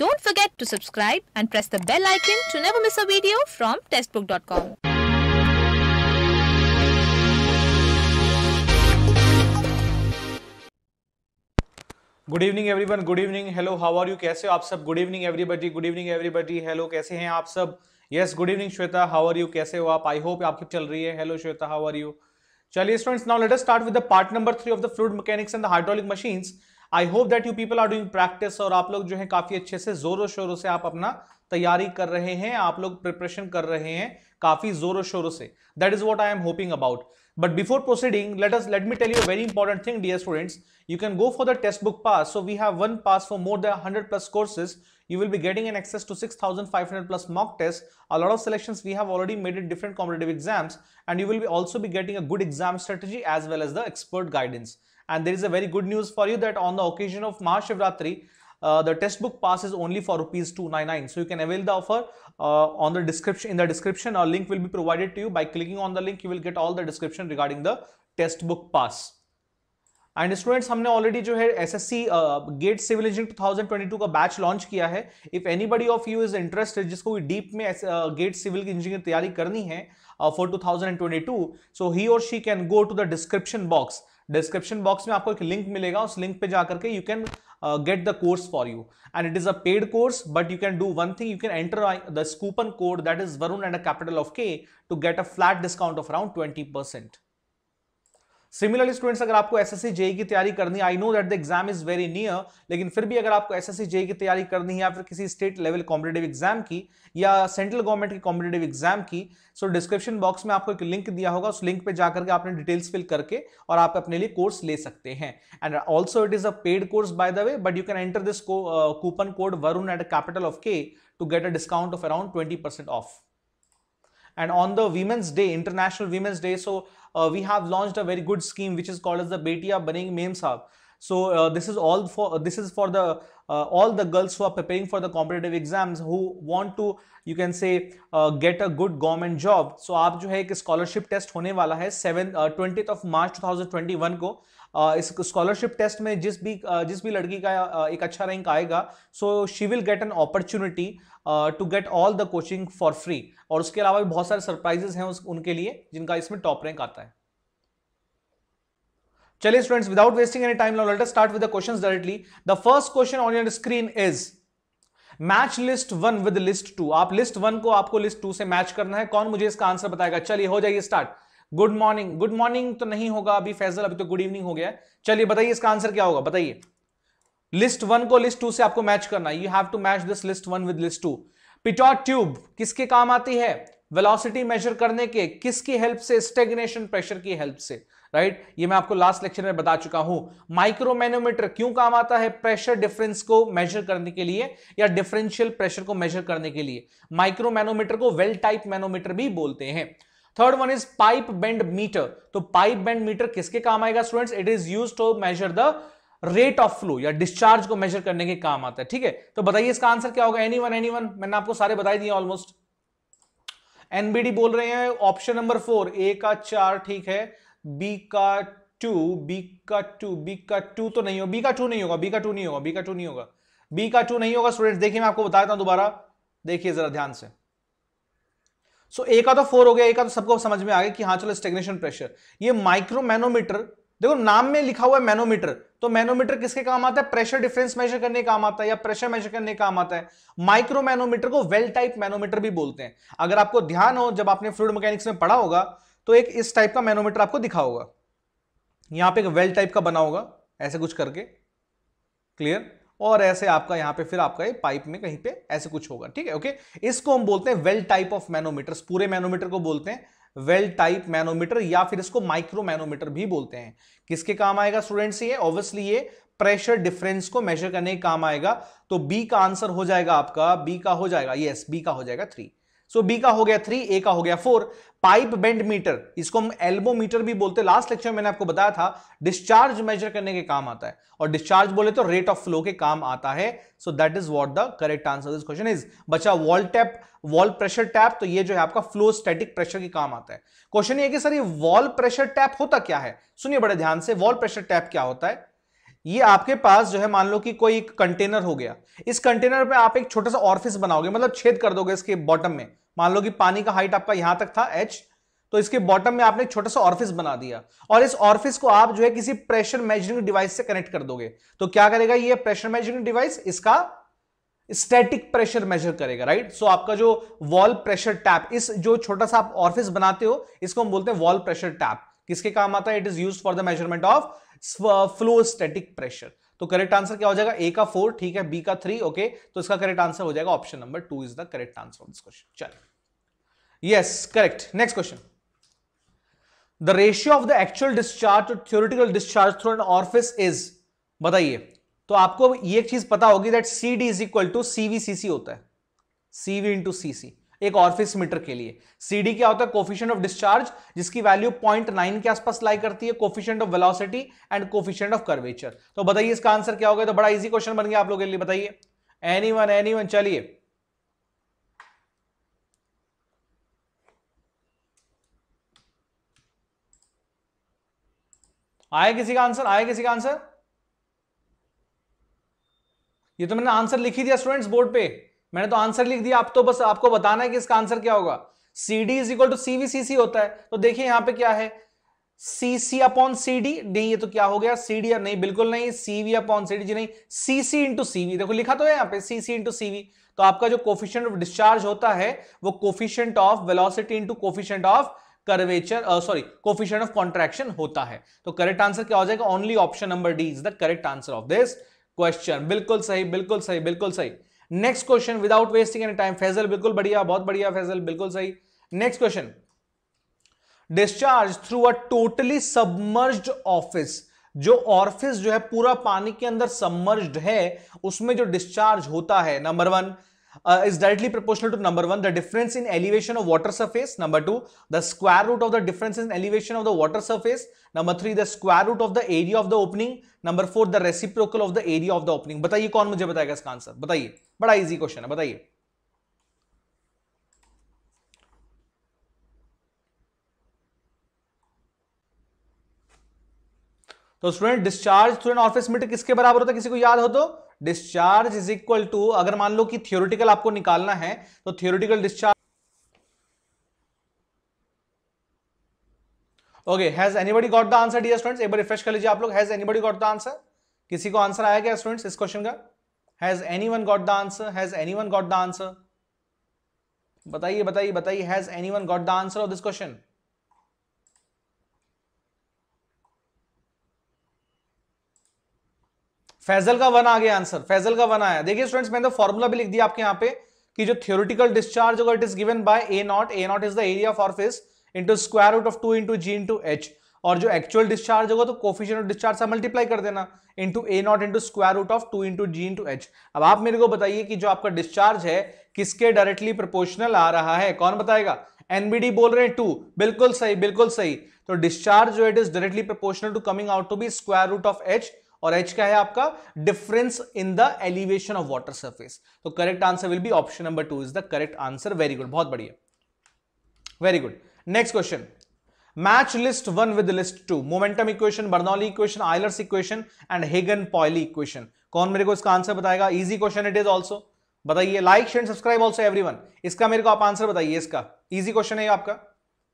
Don't forget to subscribe and press the bell icon to never miss a video from testbook.com. Good evening everyone good evening hello how are you कैसे हो आप सब good evening everybody good evening everybody hello कैसे हैं आप सब yes good evening Shweta how are you कैसे हो आप आई होप आपकी चल रही है hello Shweta how are you चलिए students now let us start with the part number three of the fluid mechanics and the hydraulic machines I hope that you people are doing practice और आप लोग जो है काफ़ी अच्छे से ज़ोरों शोरों से आप अपना तैयारी कर रहे हैं आप लोग प्रिपरेशन कर रहे हैं काफ़ी ज़ोरों शोरों से that is what I am hoping about But before proceeding, let us let me tell you a very important thing, dear students. You can go for the textbook pass. So we have one pass for more than 100 plus courses. You will be getting an access to 6,500 plus mock tests. A lot of selections we have already made in different competitive exams, and you will be also be getting a good exam strategy as well as the expert guidance. And there is a very good news for you that on the occasion of Mahashivratri, uh, the test book pass is only for rupees 299 so you can avail the offer uh, on the description in the description a link will be provided to you by clicking on the link you will get all the description regarding the test book pass And students, हमने already जो है S SSC Gate Civil Engineering 2022 का batch launch किया है If anybody of you is interested, interested जिसको deep में uh, Gate Civil Engineering तैयारी करनी है for 2022 so he or she can go to the description box. Description box में आपको एक लिंक मिलेगा उस लिंक पे जाकर के you can get the course for you and it is a paid course but you can do one thing you can enter the coupon code that is Varun and a capital of K to get a flat discount of around twenty percent similarly students अगर आपको SSC JE e की तैयारी करनी I know that the exam is very near लेकिन फिर भी अगर आपको एसएससी जेई e की तैयारी करनी है या फिर किसी स्टेट लेवल कॉम्पिटेटिव एग्जाम की या सेंट्रल गवर्नमेंट की कॉम्पिटेटिव एग्जाम की सो डिस्क्रिप्शन बॉक्स में आपको एक लिंक दिया होगा उस लिंक पर जाकर के आपने डिटेल्स फिल करके और आप अपने लिए कोर्स ले सकते हैं and also it is a paid course by the way but you can enter this coupon code Varun at capital of K to get a discount of around twenty percent off and on the women's day international women's day so uh, we have launched a very good scheme which is called as the betiya Baning Mem sahab So uh, this is all for uh, this is for the uh, all the girls who are preparing for the competitive exams who want to you can say uh, get a good government job. So aap jo hai ek scholarship test hone wala hai 7 uh, 20th of march 2021 ko इस scholarship test में जिस भी जिस भी लड़की का एक अच्छा रैंक आएगा so she will get an opportunity to get all the coaching for free और उसके अलावा भी बहुत सारे सरप्राइजेस हैं उनके लिए जिनका इसमें टॉप रैंक आता है चलिए students without wasting any time let us start with the questions directly the first question on your screen is match list one with list two आप लिस्ट वन को आपको लिस्ट टू से match करना है कौन मुझे इसका आंसर बताएगा चलिए हो जाइए start good morning good morning तो नहीं होगा अभी फैजल अभी तो गुड इवनिंग हो गया चलिए बताइए इसका आंसर क्या होगा बताइए लिस्ट वन को लिस्ट टू से आपको मैच करना you have to match this list one with list two pitot tube किसके काम आती है वेलोसिटी मेजर करने के किसकी हेल्प से स्टेग्नेशन प्रेशर की हेल्प से राइट right? ये मैं आपको लास्ट लेक्चर में बता चुका हूं माइक्रोमेनोमीटर क्यों काम आता है प्रेशर डिफरेंस को मेजर करने के लिए या डिफरेंशियल प्रेशर को मेजर करने के लिए माइक्रोमेनोमीटर को वेल टाइप मैनोमीटर भी बोलते हैं third one is pipe bend meter तो पाइप बेंड मीटर किसके काम आएगा students it is use to measure the rate of flow या डिस्चार्ज को मेजर करने के काम आता है ठीक है तो बताइए इसका आंसर क्या होगा एनी वन एनी वन मैंने आपको सारे बताई दिए ऑलमोस्ट एनबीडी बोल रहे हैं ऑप्शन नंबर फोर ए का चार ठीक है बी का टू बी का टू बी का टू तो नहीं होगा बी का टू नहीं होगा बी का टू नहीं होगा बी का टू नहीं होगा बी का टू नहीं होगा स्टूडेंट देखिए मैं आपको बताता हूं दोबारा देखिए जरा ध्यान से सो ए का तो फोर हो गया ए का तो सबको समझ में आ गया कि हाँ चलो स्टेग्नेशन प्रेशर ये माइक्रोमैनोमीटर देखो नाम में लिखा हुआ है मैनोमीटर तो मैनोमीटर किसके काम आता है प्रेशर डिफरेंस मेजर करने काम आता है या प्रेशर मेजर करने काम आता है मैनोमीटर को वेल टाइप मैनोमीटर भी बोलते हैं अगर आपको ध्यान हो जब आपने फ्लूड मैकेनिक्स में पढ़ा होगा तो एक इस टाइप का मैनोमीटर आपको दिखा होगा यहां पे एक वेल टाइप का बना होगा ऐसे कुछ करके क्लियर और ऐसे आपका यहां पे फिर आपका ये पाइप में कहीं पे ऐसे कुछ होगा ठीक है ओके इसको हम बोलते हैं वेल टाइप ऑफ मैनोमीटर पूरे मैनोमीटर को बोलते हैं वेल टाइप मैनोमीटर या फिर इसको माइक्रो मैनोमीटर भी बोलते हैं किसके काम आएगा स्टूडेंट्स ये ऑब्वियसली ये प्रेशर डिफरेंस को मेजर करने के काम आएगा तो बी का आंसर हो जाएगा आपका बी का हो जाएगा यस बी का हो जाएगा थ्री सो बी का हो गया थ्री ए का हो गया फोर पाइप बेंड मीटर इसको हम एल्बो मीटर भी बोलते हैं लास्ट लेक्चर में मैंने आपको बताया था डिस्चार्ज मेजर करने के काम आता है और डिस्चार्ज बोले तो रेट ऑफ फ्लो के काम आता है so that is what the correct answer this question is बचा wall tap wall pressure tap तो ये जो है आपका फ्लो स्टेटिक प्रेशर के काम आता है क्वेश्चन ये कि सर ये वॉल प्रेशर टैप होता क्या है सुनिए बड़े ध्यान से वॉल प्रेशर टैप क्या होता है ये आपके पास जो है मान लो कि कोई कंटेनर हो गया इस कंटेनर में आप एक छोटा सा ऑर्फिस बनाओगे मतलब छेद कर दोगे इसके बॉटम में मान लो कि पानी का हाइट आपका यहां तक था एच तो इसके बॉटम में आपने एक छोटा सा ऑर्फिस बना दिया और इस ऑर्फिस को आप जो है किसी प्रेशर मेजरिंग डिवाइस से कनेक्ट कर दोगे तो क्या करेगा ये प्रेशर मेजरिंग डिवाइस इसका स्टैटिक प्रेशर मेजर करेगा राइट सो आपका जो वॉल प्रेशर टैप इस जो छोटा सा आप ऑर्फिस बनाते हो इसको हम बोलते हैं वॉल प्रेशर टैप किसके काम आता है it is use for the measurement of flow static pressure तो करेक्ट आंसर क्या हो जाएगा ए का फोर ठीक है बी का थ्री ओके तो इसका करेक्ट आंसर हो जाएगा option number two is the correct answer of this question चलिए yes correct next question the ratio of the actual discharge to theoretical discharge through an orifice is बताइए तो आपको ये एक चीज पता होगी that C D is equal to CVC होता है सीवी इंटू सीसी एक ऑर्फिस मीटर के लिए सीडी क्या होता है कोफिशियंट ऑफ डिस्चार्ज जिसकी वैल्यू पॉइंट नाइन के आसपास लाई करती है coefficient of velocity and coefficient of curvature तो बताइए इसका आंसर क्या होगा तो बड़ा इजी क्वेश्चन बन गया आप लोगों के लिए बताइए एनी वन एनी वन चलिए आया किसी का आंसर आया किसी का आंसर ये तो मैंने आंसर लिख ही दिया स्टूडेंट्स बोर्ड पे मैंने तो आंसर लिख दिया आप तो बस आपको बताना है कि इसका आंसर क्या होगा C D is equal to CVCC होता है तो देखिए यहां पे क्या है सी सी अपॉन सी डी नहीं ये तो क्या हो गया सी डी नहीं बिल्कुल नहीं सीवी अपॉन सी डी जी नहीं सी सी इंटू सीवी देखो लिखा तो है यहाँ पे सी सी इंटू सीवी तो आपका जो कोफिशियंट ऑफ डिस्चार्ज होता है वो coefficient of velocity into coefficient of curvature sorry coefficient of contraction होता है तो करेक्ट आंसर क्या हो जाएगा only option number D is the correct answer of this question बिल्कुल सही बिल्कुल सही बिल्कुल सही next question without wasting any time Faizal बिल्कुल बढ़िया बहुत बढ़िया फैजल बिल्कुल सही next question discharge through a totally submerged orifice जो ऑफिस जो है पूरा पानी के अंदर सबमर्ज्ड है उसमें जो डिस्चार्ज होता है number one uh, is directly proportional to number one, the difference in elevation of water surface. Number two, the square root of the difference in elevation of the water surface. Number three, the square root of the area of the opening. Number four, the reciprocal of the area of the opening. बताइए कौन मुझे बताएगा इसका answer बताइए बड़ा easy question है बताइए तो student discharge through an orifice meter किसके बराबर होता है किसी को याद हो तो डिस्चार्ज इज इक्वल टू अगर मान लो कि थियोरिटिकल आपको निकालना है तो theoretical discharge okay has anybody got the answer dear students एक बार रिफ्रेश कर लीजिए आप लोग हैज एनीबडी गॉट द आंसर किसी को आंसर आया क्या स्टूडेंट्स इस क्वेश्चन का has anyone got the answer has anyone got the answer बताइए बताइए बताइए has anyone got the answer of this question Faizal का वन आ गया आंसर फैजल का वन आया देखिए स्टूडेंट्स मैंने तो फॉर्मुला भी लिख दिया आपके यहाँ पे कि जो थियोरिटिकल डिस्चार्ज होगा it is given by A naught A naught is the area of orifice into square root of two into G into H और जो एक्चुअल डिस्चार्ज होगा तो कोफिशन ऑफ डिस्चार्ज से मल्टीप्लाई कर देना into A naught into square root of two into G into H अब आप मेरे को बताइए कि जो आपका डिस्चार्ज है किसके डायरेक्टली प्रोपोर्शनल आ रहा है कौन बताएगा एनबीडी बोल रहे हैं टू बिल्कुल सही बिल्कुल सही तो डिस्चार्ज जो it is directly proportional to coming out to be square root of H और एच क्या है आपका difference in the elevation of water surface तो correct answer will be option number two is the correct answer very good बहुत बढ़िया very good next question match list one with list two momentum equation Bernoulli equation Euler's equation and Hagen Poiseuille equation कौन मेरे को इसका answer बताएगा easy question it is also बताइए like share subscribe also everyone इसका मेरे को आप आंसर बताइए इसका इजी क्वेश्चन है आपका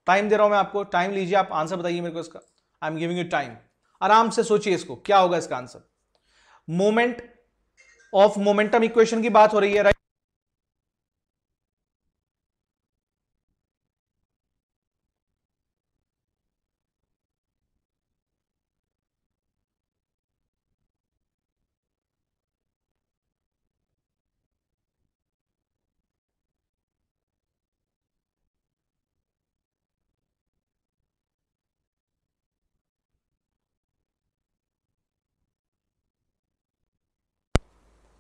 टाइम दे रहा हूं मैं आपको टाइम लीजिए आप आंसर बताइए मेरे को इसका I am giving you time आराम से सोचिए इसको क्या होगा इसका answer moment of momentum equation की बात हो रही है राइट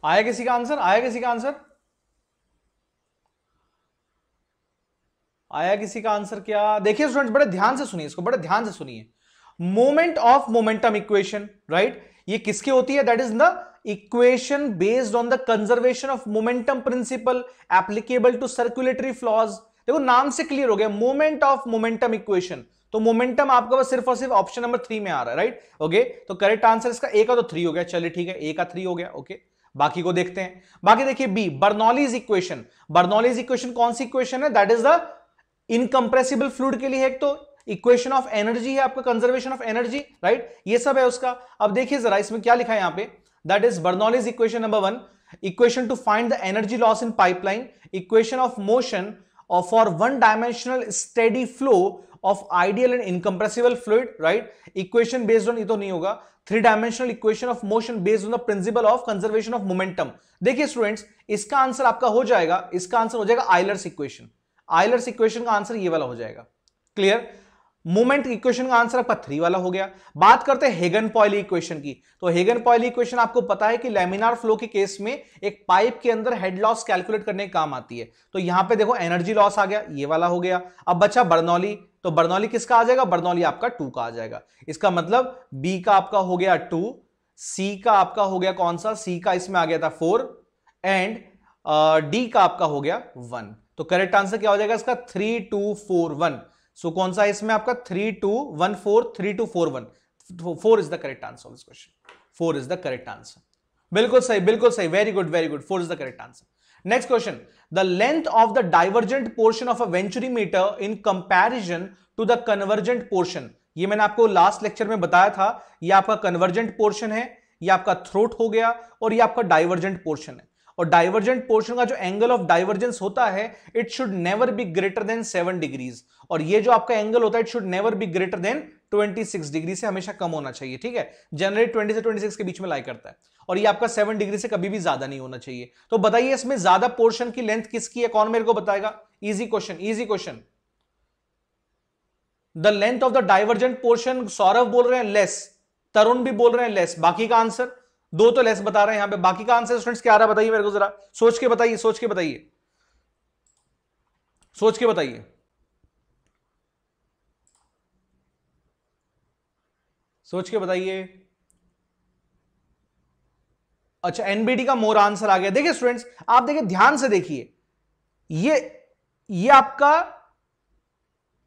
आया किसी का आंसर आया किसी का आंसर आया किसी का आंसर क्या देखिए स्टूडेंट्स बड़े ध्यान से सुनिए इसको बड़े ध्यान से सुनिए moment of momentum equation right ये किसके होती है that is the equation based on the conservation of momentum principle applicable to circulatory flows देखो नाम से क्लियर हो गया मोमेंट ऑफ मोमेंटम इक्वेशन तो मोमेंटम आपका बस सिर्फ और सिर्फ ऑप्शन नंबर थ्री में आ रहा है राइट ओके तो करेक्ट आंसर इसका ए का तो थ्री हो गया चलिए ठीक है ए का थ्री हो गया ओके okay? बाकी को देखते हैं बाकी देखिए B Bernoulli's equation Bernoulli's equation कौन सी इक्वेशन है that is the incompressible fluid के लिए एक तो इक्वेशन ऑफ एनर्जी है आपका कंजर्वेशन ऑफ एनर्जी राइट ये सब है उसका अब देखिए जरा इसमें क्या लिखा है यहां पे दैट इज Bernoulli's equation number one equation to find the energy loss in pipeline equation of motion or for one dimensional steady flow of ideal and incompressible fluid, right? Equation based on ये तो नहीं होगा three dimensional equation of motion based on the principle of conservation of momentum देखिए students इसका answer आपका हो जाएगा इसका आंसर हो जाएगा आइलर्स इक्वेशन आइलर्स इक्वेशन का आंसर ये वाला हो जाएगा क्लियर मोमेंट इक्वेशन का आंसर आपका थ्री वाला हो गया बात करते हैं हेगन पॉइली इक्वेशन की तो हेगन पॉइली इक्वेशन आपको पता है कि लेमिनार फ्लो के केस में एक पाइप के अंदर हेड लॉस कैलकुलेट करने काम आती है तो यहां पे देखो एनर्जी लॉस आ गया ये वाला हो गया अब बचा बर्नौली तो बर्नौली किसका आ जाएगा बर्नौली आपका टू का आ जाएगा इसका मतलब बी का आपका हो गया टू सी का आपका हो गया कौन सा सी का इसमें आ गया था फोर एंड डी का आपका हो गया वन तो करेक्ट आंसर क्या हो जाएगा इसका three two four one so कौन सा इसमें आपका three two one four three two four one four is the correct answer of this question four is the correct answer बिल्कुल सही बिल्कुल सही very good very good four is the correct answer next question the length of the divergent portion of a venturi meter in comparison to the convergent portion ये मैंने आपको last lecture में बताया था ये आपका कन्वर्जेंट पोर्शन है ये आपका थ्रोट हो गया और ये आपका डाइवर्जेंट पोर्शन है और डाइवर्जेंट पोर्शन का जो एंगल ऑफ डाइवर्जेंस होता है it should never be greater than seven degrees और ये जो आपका एंगल होता है it should never be greater than 26 degree से हमेशा कम होना चाहिए ठीक है जनरली 20 से 26 के बीच में लाई करता है और ये आपका 7 डिग्री से कभी भी ज्यादा नहीं होना चाहिए तो बताइए इसमें ज्यादा पोर्शन की लेंथ किसकी है कौन मेरे को बताएगा easy question easy question the length of the divergent portion Saurabh बोल रहे हैं लेस तरुण भी बोल रहे हैं लेस बाकी का आंसर दो तो लेस बता रहे हैं यहां पे बाकी का आंसर स्टूडेंट्स क्या आ रहा बताइए मेरे को जरा सोच के बताइए सोच के बताइए सोच के बताइए सोच के बताइए अच्छा एनबीडी का मोर आंसर आ गया देखिए स्टूडेंट्स आप देखिए ध्यान से देखिए ये ये आपका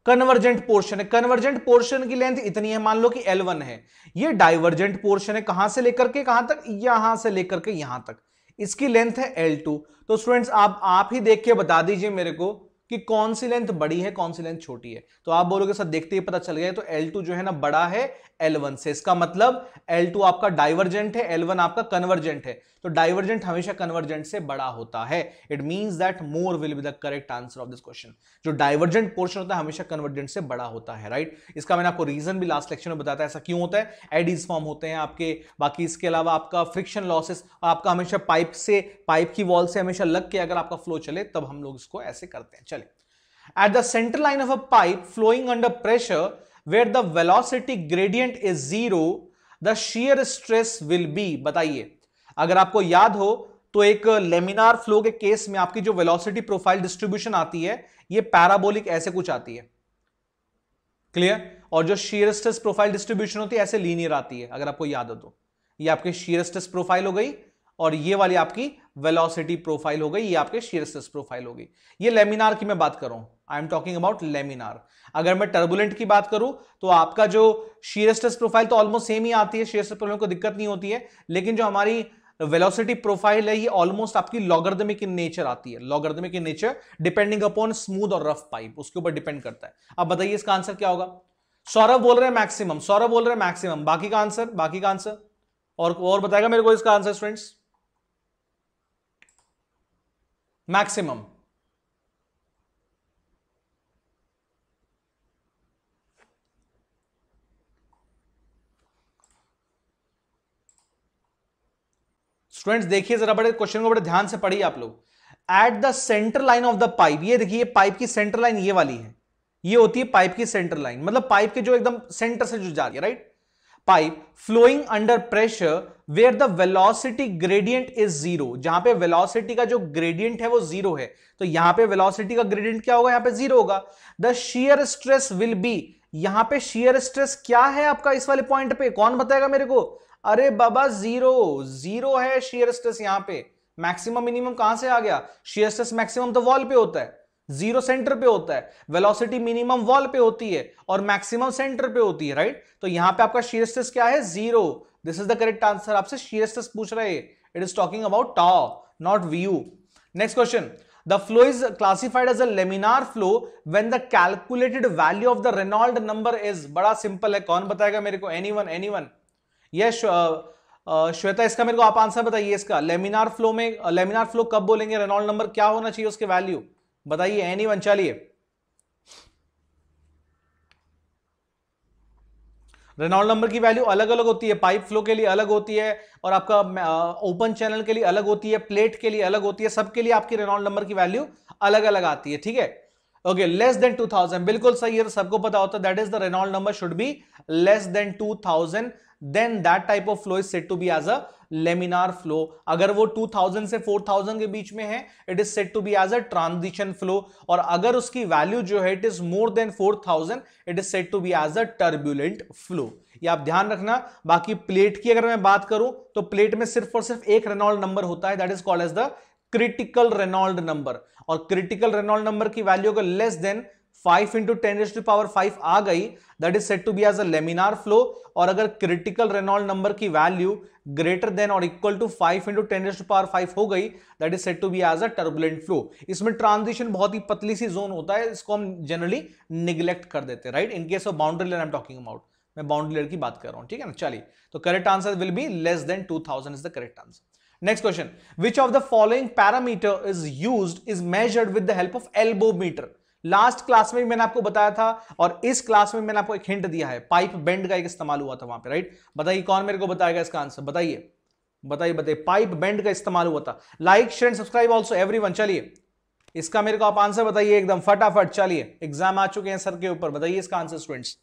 कन्वर्जेंट पोर्शन है कन्वर्जेंट पोर्शन की लेंथ इतनी है मान लो कि L1 है ये डाइवर्जेंट पोर्शन है कहां से लेकर के कहां तक यहां से लेकर के यहां तक इसकी लेंथ है L2 तो स्टूडेंट्स आप आप ही देख के बता दीजिए मेरे को कि कौन सी लेंथ बड़ी है कौन सी लेंथ छोटी है तो आप बोलोगे सर देखते ही पता चल गया तो एल जो है ना बड़ा है L1 से इसका मतलब L2 आपका डाइवर्जेंट है L1 आपका कन्वर्जेंट है तो डाइवर्जेंट हमेशा कन्वर्जेंट से बड़ा होता है it means that more will be the correct answer of this question जो डाइवर्जेंट पोर्शन होता है हमेशा कन्वर्जेंट से बड़ा होता है राइट right? इसका मैंने आपको रीजन भी लास्ट लेक्चर में बताया ऐसा क्यों होता है एडीज फॉर्म होते हैं आपके बाकी इसके अलावा आपका फ्रिक्शन लॉसेस आपका हमेशा पाइप से पाइप की वॉल से हमेशा लग के अगर आपका फ्लो चले तब हम लोग इसको ऐसे करते हैं चले at the centre line of a pipe flowing under pressure where the velocity gradient is zero, the shear stress will be बताइए अगर आपको याद हो तो एक लेमिनार फ्लो के केस में आपकी जो वेलोसिटी प्रोफाइल डिस्ट्रीब्यूशन आती है ये पैराबोलिक ऐसे कुछ आती है क्लियर और जो shear स्ट्रेस प्रोफाइल डिस्ट्रीब्यूशन होती है ऐसे लीनियर आती है अगर आपको याद हो तो ये आपकी shear स्ट्रेस प्रोफाइल हो गई और ये वाली आपकी वेलोसिटी प्रोफाइल हो गई ये आपके शेयर स्ट्रेस प्रोफाइल हो गई ये लेमिनार की मैं बात कर रहा हूं I am talking about laminar अगर मैं टर्बुलेंट की बात करूं तो आपका जो शेयर स्ट्रेस प्रोफाइल तो ऑलमोस्ट सेम ही आती है शेयर स्ट्रेस प्रोफाइल को दिक्कत नहीं होती है लेकिन जो हमारी वेलोसिटी प्रोफाइल है ये ऑलमोस्ट आपकी लॉगर्दमिक इन नेचर आती है logarithmic in nature depending upon smooth और रफ पाइप उसके ऊपर डिपेंड करता है अब बताइए इसका आंसर क्या होगा सौरभ बोल रहे हैं मैक्सिमम सौरभ बोल रहे हैं मैक्सिमम बाकी का आंसर बाकी का आंसर और और बताएगा मेरे को इसका आंसर स्टूडेंट्स मैक्सिमम स्टूडेंट्स देखिए जरा बड़े क्वेश्चन को बड़े ध्यान से पढ़िए आप लोग at the centre line of the pipe ये देखिए पाइप की सेंटर लाइन ये वाली है ये होती है पाइप की सेंटर लाइन मतलब पाइप के जो एकदम सेंटर से जो जा रही है right pipe flowing under pressure where the velocity gradient is zero जहां पे वेलोसिटी का जो ग्रेडियंट है वो जीरो है तो यहां पे वेलोसिटी का ग्रेडियंट क्या होगा यहां पे जीरो होगा the shear stress will be यहां पे शियर स्ट्रेस क्या है आपका इस वाले पॉइंट पे कौन बताएगा मेरे को अरे बाबा जीरो जीरो है शियर स्ट्रेस यहां पे मैक्सिमम मिनिमम कहां से आ गया शियर स्ट्रेस मैक्सिमम तो वॉल पे होता है जीरो सेंटर पे होता है वेलोसिटी मिनिमम वॉल पे होती है और मैक्सिमम सेंटर पे होती है राइट तो यहां पे आपका शीयरस्ट्रेस क्या है zero this is the correct answer आपसे शीयरस्ट्रेस पूछ रहे it is talking about tau not view next question the flow is classified as a laminar flow when the calculated value of the Reynolds number is बड़ा simple है कौन बताएगा मेरे को any one any one yes uh, uh, Shweta इसका मेरे को आप आंसर बताइए इसका लेमिनार फ्लो में लेमिनार uh, फ्लो कब बोलेंगे रेनॉल्ड नंबर क्या होना चाहिए उसके वैल्यू बताइए एनी वंचाली है रेनॉल्ड नंबर की वैल्यू अलग अलग होती है पाइप फ्लो के लिए अलग होती है और आपका ओपन चैनल के लिए अलग होती है प्लेट के लिए अलग होती है सबके लिए आपकी रेनॉल्ड नंबर की वैल्यू अलग अलग आती है ठीक है ओके लेस देन 2000 बिल्कुल सही है तो सबको पता होता है that is the Reynold number should be less than 2000 then that type of flow is set to be as a laminar flow अगर वो 2000 से 4000 के बीच में है it is set to be as a transition flow और अगर उसकी वैल्यू जो है it is more than 4000 it is set to be as a turbulent flow ये आप ध्यान रखना बाकी प्लेट की अगर मैं बात करूं तो प्लेट में सिर्फ और सिर्फ एक रेनॉल्ड नंबर होता है that is called as the critical Reynold number और क्रिटिकल रेनॉल्ड नंबर की वैल्यू अगर less than five into ten raised power five आ गई that is set to be as a laminar flow और अगर critical Reynold number की value greater than और equal to five into ten raised power five हो गई that is set to be as a turbulent flow इसमें transition बहुत ही पतली सी zone होता है इसको हम जनरली निग्लेक्ट कर देते हैं right in case of boundary layer I am talking about मैं बाउंड्री लेर की बात कर रहा हूं ठीक है ना चलिए तो correct answer will be less than two thousand is the correct answer next question which of the following parameter is use is measured with of elbow meter last class में भी मैंने आपको बताया था और इस क्लास में मैंने आपको एक हिंट दिया है पाइप बेंड का एक इस्तेमाल हुआ था वहां पे राइट बताइए कौन मेरे को बताएगा इसका आंसर बताइए बताइए बताइए पाइप बेंड का इस्तेमाल हुआ था like share subscribe also every चलिए इसका मेरे को आप आंसर बताइए एकदम फटाफट चलिए एग्जाम आ चुके हैं सर के ऊपर बताइए इसका आंसर स्टूडेंट्स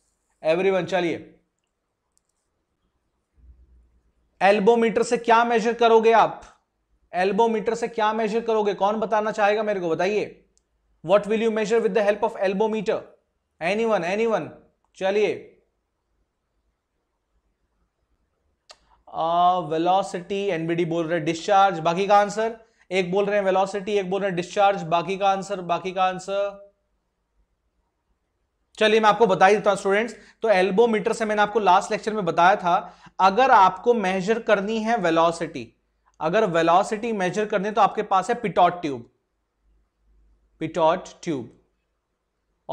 एवरी चलिए एल्बोमीटर से क्या मेजर करोगे आप एल्बोमीटर से क्या मेजर करोगे कौन बताना चाहेगा मेरे को बताइए what will you measure with the help of elbow meter any one any one चलिए वेलोसिटी एनबीडी बोल रहे डिस्चार्ज बाकी का आंसर एक बोल रहे हैं वेलोसिटी एक बोल रहे हैं डिस्चार्ज बाकी का आंसर बाकी का आंसर चलिए मैं आपको बता ही देता हूं स्टूडेंट्स तो एल्बोमीटर से मैंने आपको लास्ट लेक्चर में बताया था अगर आपको मेजर करनी है वेलोसिटी अगर वेलोसिटी मेजर करनी है तो आपके पास है पिटॉट ट्यूब पिटॉट ट्यूब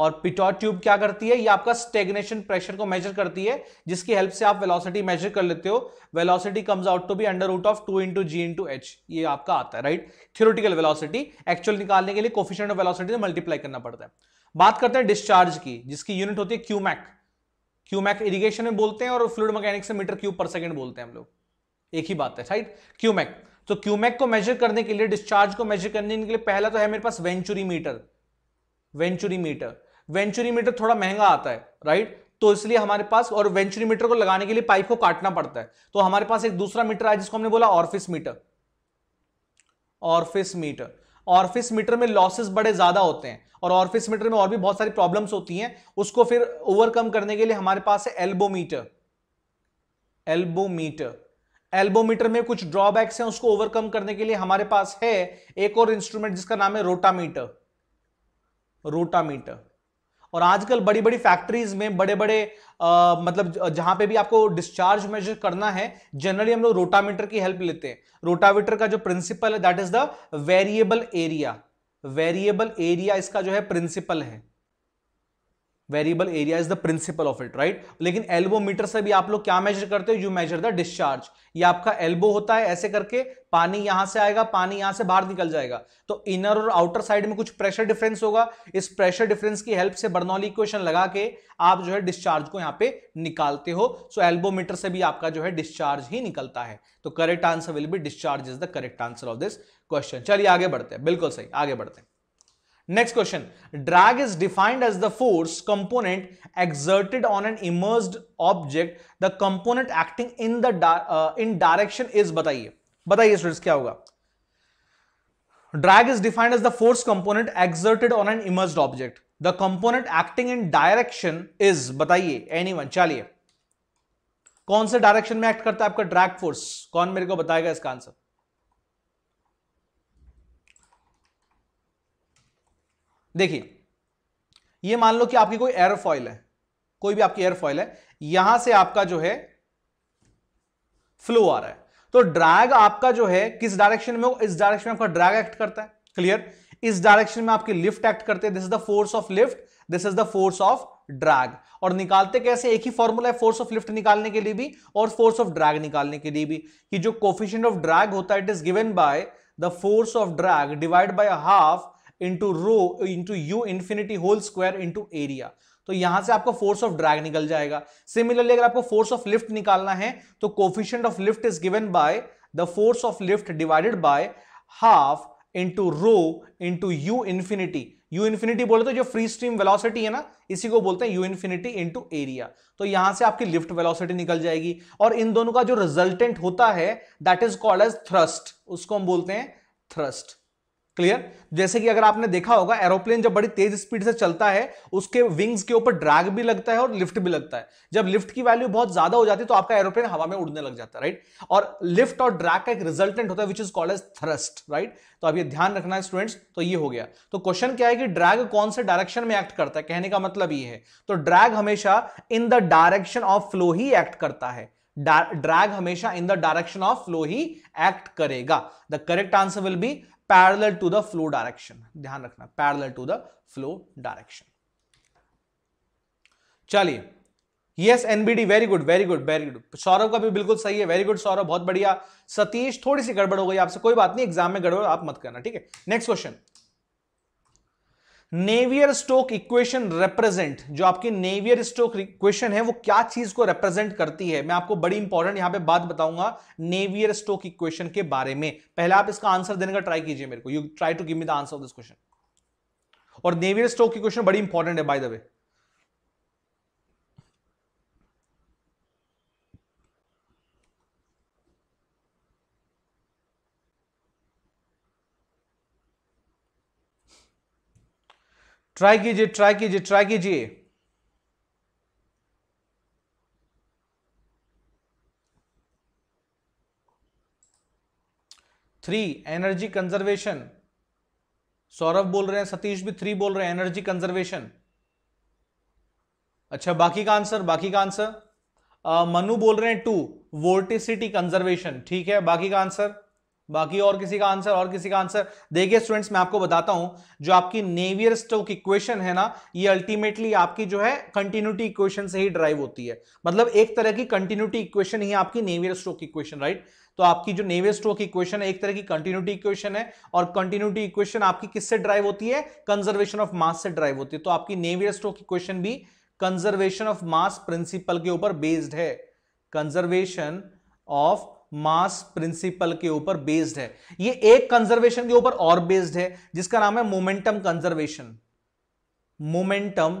और पिटॉट ट्यूब क्या करती है ये आपका स्टेग्नेशन प्रेशर को मेजर करती है जिसकी हेल्प से आप वेलोसिटी मेजर कर लेते हो velocity comes out to be under root of two into G into H ये आपका आता है राइट थियोरिटिकल वेलोसिटी एक्चुअल निकालने के लिए कोफिशियंट ऑफ वेलोसिटी से मल्टीप्लाई करना पड़ता है बात करते हैं डिस्चार्ज की जिसकी यूनिट होती है क्यूमैक क्यूमैक इरिगेशन में बोलते हैं और फ्लूड मैकेनिक्स से मीटर क्यूब पर सेकेंड बोलते हैं हम लोग एक ही बात है राइट क्यूमैक तो क्यूमैक को मेजर करने के लिए डिस्चार्ज को मेजर करने के लिए पहला तो है मेरे पास venturi meter venturi meter venturi meter थोड़ा महंगा आता है राइट तो इसलिए हमारे पास और वेंचुरी मीटर को लगाने के लिए पाइप को काटना पड़ता है तो हमारे पास एक दूसरा मीटर आया जिसको हमने बोला orifice meter orifice meter orifice meter में लॉसेस बड़े ज्यादा होते हैं और ऑर्फिस मीटर में और भी बहुत सारी प्रॉब्लम्स होती हैं उसको फिर ओवरकम करने के लिए हमारे पास है एल्बोमीटर एल्बोमीटर एल्बोमीटर में कुछ ड्रॉबैक्स हैं उसको ओवरकम करने के लिए हमारे पास है एक और इंस्ट्रूमेंट जिसका नाम है रोटामीटर रोटामीटर और आजकल बड़ी बड़ी फैक्ट्रीज में बड़े बड़े आ, मतलब जहां पे भी आपको डिस्चार्ज मेजर करना है जनरली हम लोग रोटामीटर की हेल्प लेते हैं रोटामीटर का जो प्रिंसिपल है that is the variable area variable area इसका जो है प्रिंसिपल है variable area is the principle of it right लेकिन एल्बो मीटर से भी आप लोग क्या मेजर करते हो यू मेजर द डिस्चार्ज ये आपका एल्बो होता है ऐसे करके पानी यहां से आएगा पानी यहां से बाहर निकल जाएगा तो इनर और आउटर साइड में कुछ प्रेशर डिफरेंस होगा इस प्रेशर डिफरेंस की हेल्प से बर्नौली इक्वेशन लगा के आप जो है डिस्चार्ज को यहां पे निकालते हो सो एल्बो मीटर से भी आपका जो है डिस्चार्ज ही निकलता है तो correct answer will be discharge is the correct answer of this question चलिए आगे बढ़ते हैं बिल्कुल सही आगे बढ़ते हैं next question drag is defined as the force component exerted on an immersed object the component acting in the in direction is बताइए बताइए स्टूडेंट्स क्या होगा drag is defined as the force component exerted on an immerse object the component acting in direction is बताइए any चलिए कौन से direction में act करता है आपका ड्रैग फोर्स कौन मेरे को बताएगा इसका आंसर देखिए ये मान लो कि आपकी कोई एयरफॉइल है कोई भी आपकी एयरफॉइल है यहां से आपका जो है फ्लो आ रहा है तो ड्रैग आपका जो है किस डायरेक्शन में हो इस डायरेक्शन में आपका ड्रैग एक्ट करता है क्लियर इस डायरेक्शन में आपकी लिफ्ट एक्ट करते हैं this is the force of lift this is the force of drag और निकालते कैसे एक ही फॉर्मूला है फोर्स ऑफ लिफ्ट निकालने के लिए भी और फोर्स ऑफ ड्रैग निकालने के लिए भी कि जो कोफिशियंट ऑफ ड्रैग होता है it is given by the force of drag divide by half into rho into U infinity whole square into area तो यहां से आपको फोर्स ऑफ ड्रैग निकल जाएगा सिमिलरली अगर आपको फोर्स ऑफ लिफ्ट निकालना है तो coefficient of lift is given by the force of lift divided by half into rho into U infinity U infinity बोले तो जो फ्री स्ट्रीम वेलोसिटी है ना इसी को बोलते हैं यू इंफिनिटी इंटू एरिया तो यहां से आपकी लिफ्ट वेलोसिटी निकल जाएगी और इन दोनों का जो रिजल्टेंट होता है that is called as thrust उसको हम बोलते हैं थ्रस्ट क्लियर जैसे कि अगर आपने देखा होगा एरोप्लेन जब बड़ी तेज स्पीड से चलता है उसके विंग्स के ऊपर ड्रैग भी लगता है और लिफ्ट भी लगता है जब लिफ्ट की वैल्यू बहुत ज्यादा हो जाती है तो आपका एरोप्लेन हवा में उड़ने लग जाता है राइट और लिफ्ट और ड्रैग का एक रिजल्टेंट होता है which is called as thrust right तो अब ये ध्यान रखना है स्टूडेंट्स तो ये हो गया तो क्वेश्चन क्या है कि ड्रैग कौन से डायरेक्शन में एक्ट करता है कहने का मतलब ये है तो ड्रैग हमेशा in the direction of flow ही एक्ट करता है ड्रैग हमेशा in the direction of flow ही एक्ट करेगा the correct answer will be parallel to the flow direction ध्यान रखना parallel to the flow direction चलिए यस एनबीडी very good very good very good Saurabh का भी बिल्कुल सही है वेरी गुड सौरभ बहुत बढ़िया सतीश थोड़ी सी गड़बड़ हो गई आपसे कोई बात नहीं एग्जाम में गड़बड़ आप मत करना ठीक है next question Navier stoke equation represent जो आपकी नेवियर स्टोक इक्वेशन है वो क्या चीज को रिप्रेजेंट करती है मैं आपको बड़ी इंपॉर्टेंट यहां पे बात बताऊंगा नेवियर स्टोक इक्वेशन के बारे में पहले आप इसका आंसर देने का ट्राई कीजिए मेरे को you try to give me the answer of this question और नेवियर स्टोक इक्वेशन बड़ी इंपॉर्टेंट है बाय द वे ट्राई कीजिए ट्राई कीजिए ट्राई कीजिए थ्री एनर्जी कंजर्वेशन सौरभ बोल रहे हैं सतीश भी थ्री बोल रहे हैं एनर्जी कंजर्वेशन अच्छा बाकी का आंसर बाकी का आंसर मनु बोल रहे हैं टू वोल्टिसिटी कंजर्वेशन ठीक है बाकी का आंसर बाकी और किसी का आंसर और किसी का आंसर देखिए स्टूडेंट्स मैं आपको बताता हूं जो आपकी नेवियर स्टोक इक्वेशन है ना ये अल्टीमेटली आपकी जो है कंटिन्यूटी इक्वेशन से ही ड्राइव होती है मतलब एक तरह की कंटिन्यूटी इक्वेशन ही आपकी नेवियर स्टोक इक्वेशन राइट तो आपकी जो नेवियर स्टोक इक्वेशन है एक तरह की कंटिन्यूटी इक्वेशन है और कंटिन्यूटी इक्वेशन आपकी किससे ड्राइव होती है कंजर्वेशन ऑफ मास से ड्राइव होती है तो आपकी नेवियर स्टोक इक्वेशन भी कंजर्वेशन ऑफ मास प्रिंसिपल के ऊपर बेस्ड है कंजर्वेशन ऑफ मास प्रिंसिपल के ऊपर बेस्ड है ये एक कंजर्वेशन के ऊपर और बेस्ड है जिसका नाम है मोमेंटम कंजर्वेशन मोमेंटम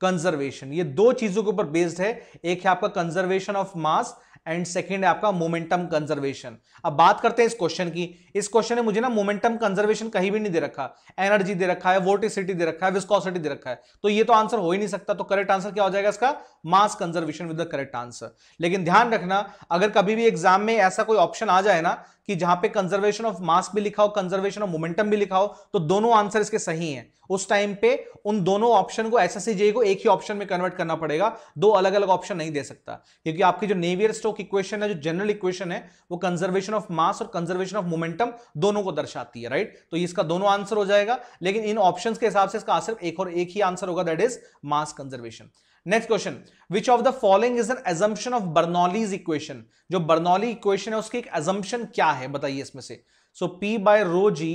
कंजर्वेशन ये दो चीजों के ऊपर बेस्ड है एक है आपका conservation of mass and second है आपका मोमेंटम कंजर्वेशन अब बात करते हैं इस क्वेश्चन की इस क्वेश्चन ने मुझे ना मोमेंटम कंजर्वेशन कहीं भी नहीं दे रखा एनर्जी दे रखा है वोटिसिटी दे रखा है विस्कोसिटी दे रखा है तो ये तो आंसर हो ही नहीं सकता तो करेक्ट आंसर क्या हो जाएगा इसका mass conservation with the correct answer लेकिन ध्यान रखना अगर कभी भी एग्जाम में ऐसा कोई ऑप्शन आ जाए ना कि जहां पे कंजर्वेशन ऑफ मास भी लिखा हो कंजर्वेशन ऑफ मोमेंटम भी लिखा हो तो दोनों आंसर इसके सही हैं उस टाइम पे उन दोनों ऑप्शन को एसएससी जेई को एक ही ऑप्शन में कन्वर्ट करना पड़ेगा दो अलग अलग ऑप्शन नहीं दे सकता क्योंकि आपकी जो नेवियर स्टोक स्टोक इक्वेशन है जो जनरल इक्वेशन है वो कंजर्वेशन ऑफ मास और कंजर्वेशन ऑफ मोमेंटम दोनों को दर्शाती है राइट तो इसका दोनों आंसर हो जाएगा लेकिन इन ऑप्शन के हिसाब से इसका सिर्फ एक और एक ही आंसर होगा that is mass conservation next question which of the following is an assumption of Bernoulli's equation जो बर्नॉली इक्वेशन है उसकी एक एजम्पन क्या है बताइए इसमें से so P by rho G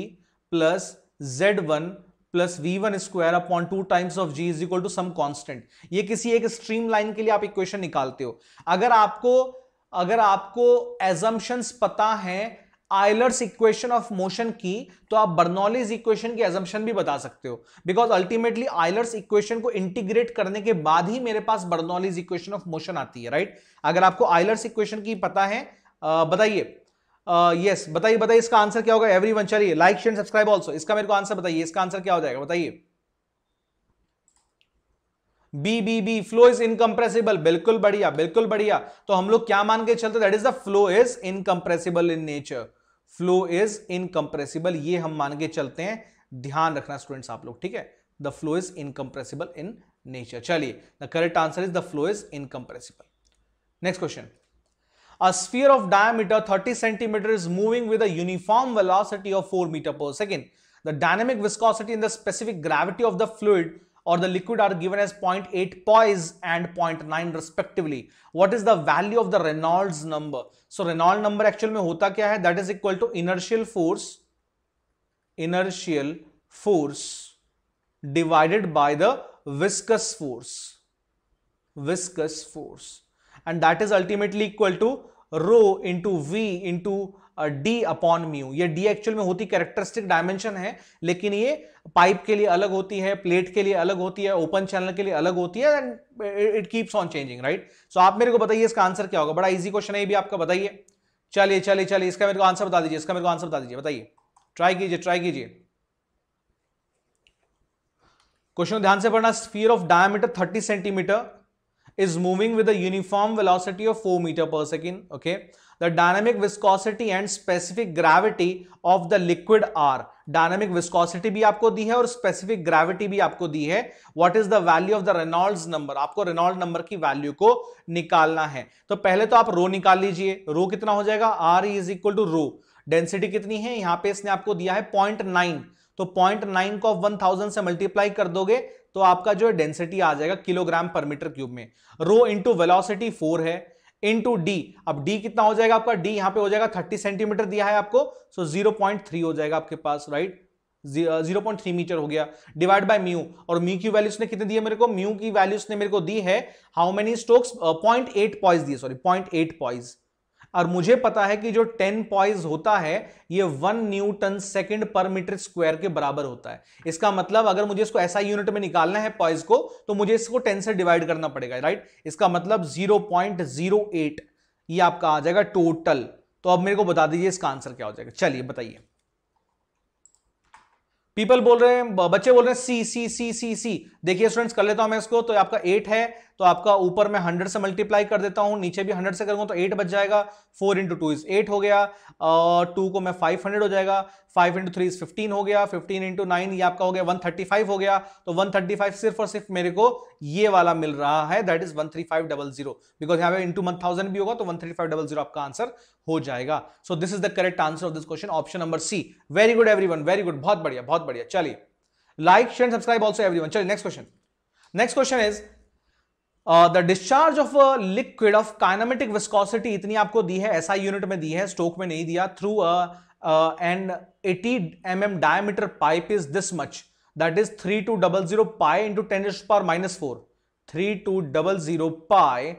plus Z one plus V one square upon two times of G is equal to some constant ये किसी एक स्ट्रीम लाइन के लिए आप इक्वेशन निकालते हो अगर आपको अगर आपको एजम्पन्स पता है आयलर्स इक्वेशन ऑफ मोशन की तो आप बर्नॉलीज इक्वेशन की एजम्पन भी बता सकते हो बिकॉज अल्टीमेटली आयलर्स इक्वेशन को इंटीग्रेट करने के बाद ही मेरे पास बर्नॉलीज इक्वेशन ऑफ मोशन आती है राइट अगर आपको आयलर्स इक्वेशन की पता है बताइए यस बताइए बताइए इसका आंसर क्या होगा एवरी वन चलिए लाइक शेयर सब्सक्राइब ऑल्सो इसका मेरे को आंसर बताइए इसका आंसर क्या हो जाएगा बताइए B B B flow is incompressible बिल्कुल बढ़िया बिल्कुल बढ़िया तो हम लोग क्या मान के चलते that is the flow is incompressible in nature flow is incompressible ये हम मान के चलते हैं ध्यान रखना स्टूडेंट्स आप लोग ठीक है the flow is incompressible in nature चलिए the correct answer is the flow is incompressible next question A sphere of diameter 30 centimeter is moving with a uniform velocity of 4 meter per second. The dynamic viscosity and the specific gravity of the fluid or the liquid are given as 0.8 poise and 0.9 respectively. What is the value of the Reynolds number? So Reynolds number actually में hota kya hai? That is equal to inertial force, inertial force divided by the viscous force, viscous force, and that is ultimately equal to rho into v into D upon mu ये D actual में होती characteristic dimension है लेकिन ये pipe के लिए अलग होती है प्लेट के लिए अलग होती है ओपन चैनल के लिए अलग होती है and it keeps on changing right so आप मेरे को बताइए इसका आंसर क्या होगा बड़ा इजी क्वेश्चन है ये भी आपका बताइए चलिए चलिए चलिए इसका मेरे को आंसर बता दीजिए इसका मेरे को आंसर बता दीजिए बताइए ट्राई कीजिए ट्राई कीजिए क्वेश्चन ध्यान से पढ़ना sphere of diameter 30 centimetre is moving with uniform velocity of of 4 meter per second okay the dynamic viscosity and specific gravity of the liquid r dynamic viscosity भी आपको दी है और स्पेसिफिक ग्रेविटी भी आपको दी है what is the value of the Reynolds number आपको रेनॉल्ड नंबर की वैल्यू को निकालना है तो पहले तो आप रो निकाल लीजिए रो कितना हो जाएगा R is equal to rho density कितनी है यहां पे इसने आपको दिया है पॉइंट नाइन तो पॉइंट नाइन को आप वन से मल्टीप्लाई कर दोगे तो आपका जो है डेंसिटी आ जाएगा किलोग्राम पर मीटर क्यूब में रो इंटू वेलॉसिटी फोर है इंटू डी अब डी कितना हो जाएगा आपका डी यहां पे हो जाएगा थर्टी सेंटीमीटर दिया है आपको सो so पॉइंट थ्री हो जाएगा आपके पास right zero point three metre हो गया डिवाइड बाय म्यू और म्यू की वैल्यूज ने कितने दी मेरे को म्यू की वैल्यू ने मेरे को दी है how many strokes point eight poise दिए सॉरी पॉइंट एट पॉइज और मुझे पता है कि जो टेन पॉइज होता है ये one newton second per metre square के बराबर होता है इसका मतलब अगर मुझे इसको ऐसा यूनिट में निकालना है पॉइज को तो मुझे इसको टेन से डिवाइड करना पड़ेगा राइट इसका मतलब जीरो पॉइंट जीरो एट ये आपका आ जाएगा टोटल तो अब मेरे को बता दीजिए इसका आंसर क्या हो जाएगा चलिए बताइए पीपल बोल रहे हैं बच्चे बोल रहे हैं सी सी सी सी सी देखिए स्टूडेंट्स कर लेता हूं मैं इसको तो आपका एट है तो आपका ऊपर मैं हंड्रेड से मल्टीप्लाई कर देता हूं नीचे भी हंड्रेड से करूंगा तो एट बच जाएगा four into two is eight हो गया और टू को मैं फाइव हंड्रेड हो जाएगा five into three is fifteen हो गया फिफ्टीन इंटू नाइन ये आपका हो गया वन थर्टी फाइव हो गया तो वन थर्टी फाइव सिर्फ और सिर्फ मेरे को ये वाला मिल रहा है that is one three five double zero because यहाँ पे इंटू वन थाउजेंड भी होगा तो one three five double zero आपका आंसर हो जाएगा so this is the correct answer of this question option number C very good every very good बहुत बढ़िया बहुत बढ़िया चलिए like share subscribe also every चलिए next question next question is the discharge of liquid of kinematic viscosity इतनी आपको दी है एसआई यूनिट में दी है स्टोक में नहीं दिया through and eighty M M diameter pipe is this much that is three two double zero pi into ten raised power minus four three two double zero pi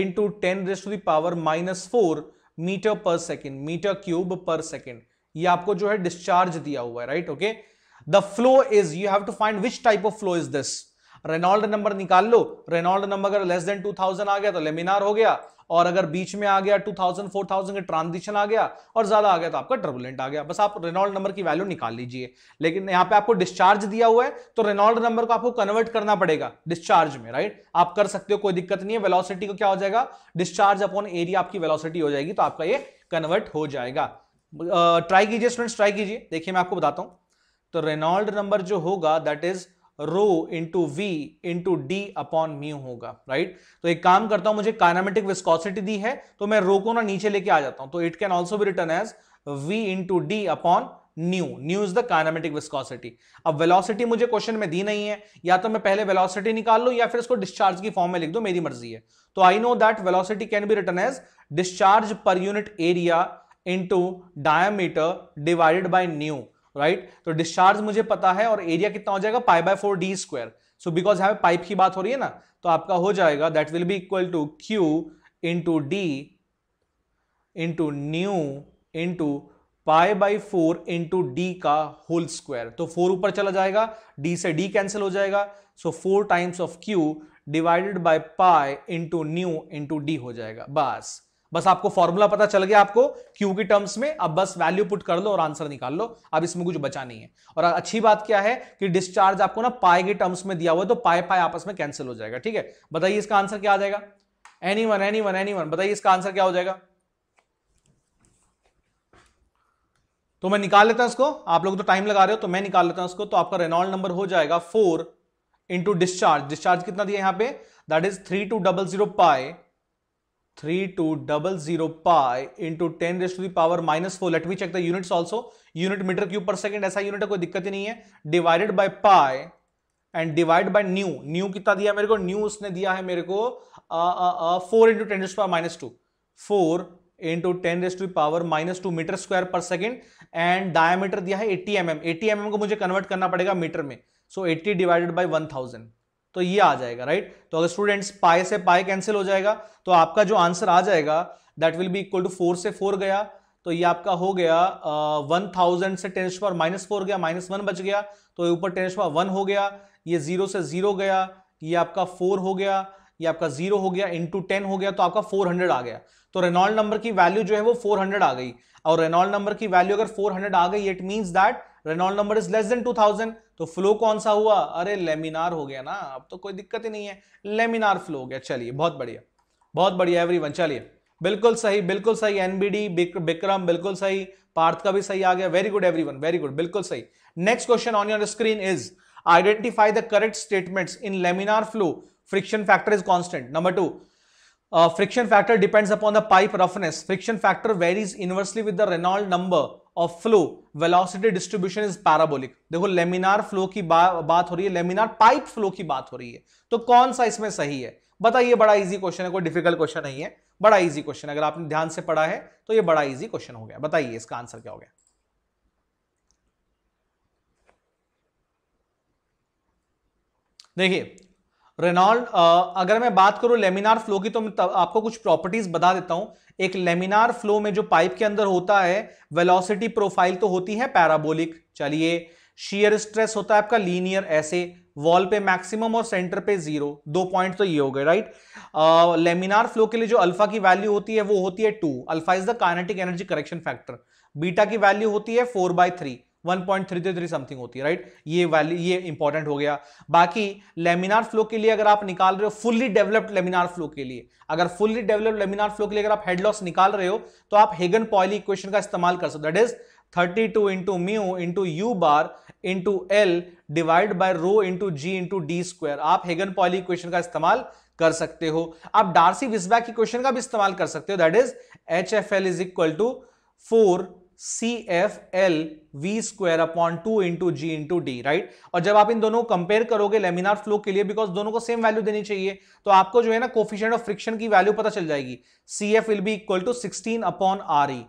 into ten raised to the power minus four metre per second metre cube per second ये आपको जो है discharge दिया हुआ है right okay the flow is you have to find which type of flow is this Reynold number निकाल लो Reynold number अगर लेस देन 2000 आ गया तो लेमिनार हो गया और अगर बीच में आ गया टू थाउजेंड फोर थाउजेंड का ट्रांजिशन आ गया और ज्यादा आ गया तो आपका ट्रबुलेंट आ गया बस आप रेनॉल्ड नंबर की वैल्यू निकाल लीजिए लेकिन यहाँ पे आपको डिस्चार्ज दिया हुआ है तो रेनॉल्ड नंबर को आपको कन्वर्ट करना पड़ेगा डिस्चार्ज में राइट आप कर सकते हो कोई दिक्कत नहीं है वेलॉसिटी को क्या हो जाएगा डिस्चार्ज अपॉन एरिया आपकी वेलॉसिटी हो जाएगी तो आपका ये कन्वर्ट हो जाएगा ट्राई कीजिए स्टूडेंट्स ट्राई कीजिए देखिए मैं आपको बताता हूं तो रेनॉल्ड नंबर जो होगा that is rho into V into D upon mu होगा राइट तो एक काम करता हूं मुझे कानामेटिक विस्कोसिटी दी है तो मैं रो को ना नीचे लेके आ जाता हूं तो इट कैन ऑल्सो भी written as V into D upon nu nu is the kinematic viscosity अब वेलोसिटी मुझे क्वेश्चन में दी नहीं है या तो मैं पहले वेलोसिटी निकाल लू या फिर इसको डिस्चार्ज की फॉर्म में लिख दो मेरी मर्जी है तो I know that velocity can be written as discharge पर unit area into diameter divided by nu right तो डिस्चार्ज मुझे पता है और एरिया कितना हो जाएगा pi by four D square so because यहाँ पे पाइप की बात हो रही है ना तो आपका हो जाएगा that will be equal to Q into D into nu into pi by four into D का होल स्क्वायर तो फोर ऊपर चला जाएगा डी से डी कैंसिल हो जाएगा so four times of Q divided by pi into nu into D हो जाएगा बस बस आपको फॉर्मूला पता चल गया आपको क्यू की टर्म्स में अब बस वैल्यू पुट कर लो और आंसर निकाल लो अब इसमें कुछ बचा नहीं है और अच्छी बात क्या है कि डिस्चार्ज आपको ना पाए के टर्म्स में दिया हुआ है तो पाए पाए आपस में कैंसिल हो जाएगा ठीक है बताइए इसका आंसर क्या आ जाएगा any one any one any anyone बताइए इसका आंसर क्या हो जाएगा तो मैं निकाल लेता हूं इसको आप लोग तो टाइम लगा रहे हो तो मैं निकाल लेता हूं इसको तो आपका रेनॉल्ड नंबर हो जाएगा फोर इंटू डिस्चार्ज डिस्चार्ज कितना दिया यहां पे that is three two double zero pi three two double zero pi into ten raise to the power minus four let me check the units also unit metre cube per second ऐसा unit है कोई दिक्कत ही नहीं है divided by pi and divide by nu nu कितना दिया मेरे को न्यू उसने दिया है मेरे को four into ten raise power minus two four into ten raise to power minus two metre square per second and diameter दिया है eighty M M eighty M M को मुझे कन्वर्ट करना पड़ेगा मीटर में so eighty divided by one thousand तो ये आ जाएगा राइट तो अगर स्टूडेंट्स पाए से पाए कैंसिल हो जाएगा तो आपका जो आंसर आ जाएगा that will be equal to four से फोर गया तो ये आपका हो गया वन थाउजेंड से टेन पावर माइनस फोर गया माइनस वन बच गया तो ऊपर टेन पावर वन हो गया ये जीरो से जीरो गया ये आपका फोर हो गया ये आपका जीरो हो गया इंटू टेन हो गया तो आपका फोर हंड्रेड आ गया तो रेनॉल्ड नंबर की वैल्यू जो है वो फोर हंड्रेड आ गई और रेनॉल्ड नंबर की वैल्यू अगर फोर हंड्रेड आ गई it means that Reynold number is less than two thousand तो फ्लो कौन सा हुआ अरे लेमिनार हो गया ना अब तो कोई दिक्कत ही नहीं है लेमिनार फ्लो हो गया चलिए बहुत बढ़िया बहुत बढ़िया एवरीवन चलिए बिल्कुल सही बिल्कुल सही एनबीडी बिक्रम बिल्कुल सही पार्थ का भी सही आ गया very good one very good बिल्कुल सही next question on your screen is identify the correct statement in laminar flow friction factor is constant number two friction factor depends upon the pipe roughness friction factor varies inversely with the Reynold number of flow velocity distribution is parabolic देखो laminar flow की बा, बात हो रही है laminar pipe flow की बात हो रही है तो कौन सा इसमें सही है बताइए बड़ा इजी क्वेश्चन है कोई डिफिकल्ट क्वेश्चन नहीं है बड़ा इजी क्वेश्चन अगर आपने ध्यान से पढ़ा है तो ये बड़ा इजी क्वेश्चन हो गया बताइए इसका आंसर क्या हो गया देखिए रेनॉल्ड अगर मैं बात करूं लेमिनार फ्लो की तो मैं आपको कुछ प्रॉपर्टीज बता देता हूं एक लेमिनार फ्लो में जो पाइप के अंदर होता है वेलोसिटी प्रोफाइल तो होती है पैराबोलिक चलिए शीयर स्ट्रेस होता है आपका लीनियर ऐसे वॉल पे मैक्सिमम और सेंटर पे जीरो दो पॉइंट तो ये हो गए राइट लेमिनार फ्लो के लिए जो अल्फा की वैल्यू होती है वो होती है two alpha is the kinetic energy correction factor beta की वैल्यू होती है फोर बाय थ्री 1.333 समथिंग होती है राइट ये वैल्यू ये इंपॉर्टेंट हो गया बाकी लेमिनार फ्लो के लिए अगर आप निकाल रहे हो फुल्ली डेवलप्ड लेमिनार फ्लो के लिए अगर फुल्ली डेवलप्ड लेमिनार फ्लो के लिए अगर आप हेडलॉस निकाल रहे हो तो आप हेगन पॉयली इक्वेशन का इस्तेमाल कर सकते that is 32 two into mu into U bar into L divide by rho into G into D square आप हेगन पॉयली इक्वेशन का इस्तेमाल कर सकते हो आप डार्सी विस्बैक इक्वेशन का भी इस्तेमाल कर सकते हो that is H F L is equal to four C F L V square upon two into G into D right और जब आप इन दोनों कंपेयर करोगे लेमिनार फ्लो के लिए बिकॉज दोनों को सेम वैल्यू देनी चाहिए तो आपको जो है ना कोफिशियंट ऑफ फ्रिक्शन की वैल्यू पता चल जाएगी C F will be equal to sixteen upon R E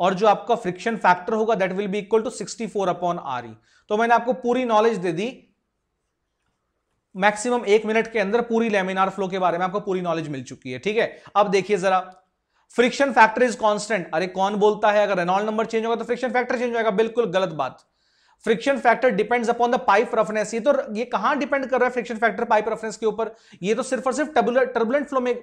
और जो आपका फ्रिक्शन फैक्टर होगा that will be equal to sixty four upon R E तो मैंने आपको पूरी नॉलेज दे दी मैक्सिमम एक मिनट के अंदर पूरी लेमिनार फ्लो के बारे में आपको पूरी नॉलेज मिल चुकी है ठीक है अब देखिए जरा फ्रिक्शन फैक्टर इज कांस्टेंट अरे कौन बोलता है अगर रेनॉल्ड नंबर चेंज होगा तो फ्रिक्शन फैक्टर चेंज होगा बिल्कुल गलत बात friction factor depends upon the pipe roughness ये तो ये कहां डिपेंड कर रहा है फ्रिक्शन फैक्टर पाइप रफनेस के ऊपर ये तो सिर्फ और सिर्फ टर्बुलेंट फ्लो में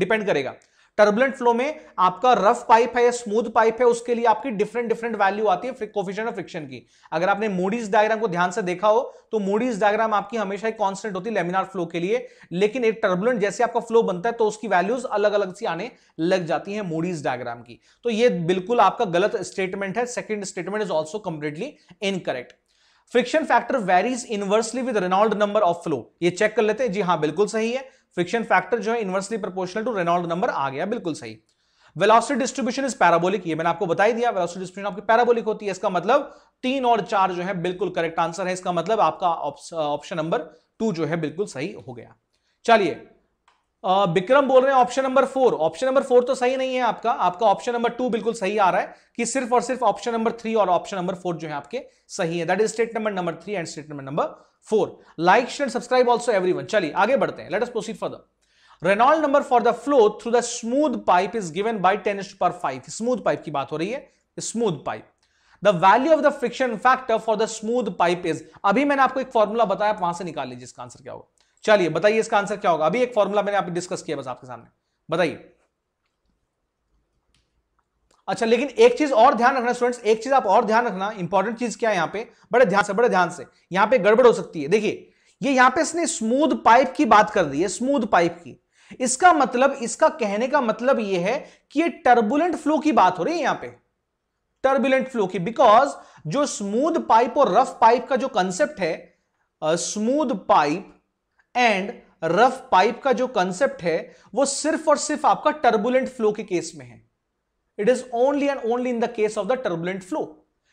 डिपेंड करेगा टर्बुलेंट फ्लो में आपका रफ पाइप है या स्मूथ पाइप है उसके लिए आपकी डिफरेंट डिफरेंट वैल्यू आती है कोफिशियंट ऑफ फ्रिक्शन की अगर आपने मूडीज डायग्राम को ध्यान से देखा हो तो मूडीज डायग्राम आपकी हमेशा एक कांस्टेंट होती है लेमिनार फ्लो के लिए लेकिन एक टर्बुलेंट जैसे आपका फ्लो बनता है तो उसकी वैल्यूज अलग अलग सी आने लग जाती है मूडीज डायग्राम की तो ये बिल्कुल आपका गलत स्टेटमेंट है second statement is also completely incorrect friction factor varies inversely with Reynold number of flow ये चेक कर लेते हैं जी हाँ बिल्कुल सही है फ्रिक्शन फैक्टर जो है inversely proportional to Reynold number आ गया बिल्कुल सही वेलोसिटी डिस्ट्रीब्यूशन इज पैराबोलिक ये मैंने आपको बताई दिया वेलोसिटी डिस्ट्रीब्यूशन आपकी पैराबोलिक होती है इसका मतलब तीन और चार जो है बिल्कुल करेक्ट आंसर है इसका मतलब आपका ऑप्शन नंबर टू जो है बिल्कुल सही हो गया चलिए विक्रम बोल रहे हैं option number four option number four तो सही नहीं है आपका आपका ऑप्शन नंबर टू बिल्कुल सही आ रहा है कि सिर्फ और सिर्फ ऑप्शन नंबर थ्री और ऑप्शन नंबर फोर जो है आपके सही है that is statement number three and statement number four like share subscribe also everyone चलिए आगे बढ़ते हैं let us proceed the Reynold number for the flow through the smooth pipe is given by ten per five smooth pipe की बात हो रही है smooth pipe the value of the friction factor for the smooth pipe is अभी मैंने आपको एक formula बताया आप वहां से निकाल लीजिए इसका आंसर क्या होगा चलिए बताइए इसका आंसर क्या होगा अभी एक फॉर्मूला मैंने आप डिस्कस किया बस आपके सामने बताइए अच्छा लेकिन एक चीज और ध्यान रखना स्टूडेंट्स एक चीज आप और ध्यान रखना इंपॉर्टेंट चीज क्या है यहाँ पे बड़े ध्यान से बड़े ध्यान से यहाँ पे गड़बड़ हो सकती है देखिए ये यहाँ पे इसने स्मूथ पाइप की बात कर दी है स्मूथ पाइप की इसका मतलब इसका कहने का मतलब यह है कि ये टर्बुलेंट फ्लो की बात हो रही है यहां पे टर्बुलेंट फ्लो की बिकॉज जो स्मूथ पाइप और रफ पाइप का जो कंसेप्ट है smooth pipe and rough pipe का जो कंसेप्ट है वो सिर्फ और सिर्फ आपका टर्बुलेंट फ्लो के केस में है it is only and only in the case of the turbulent flow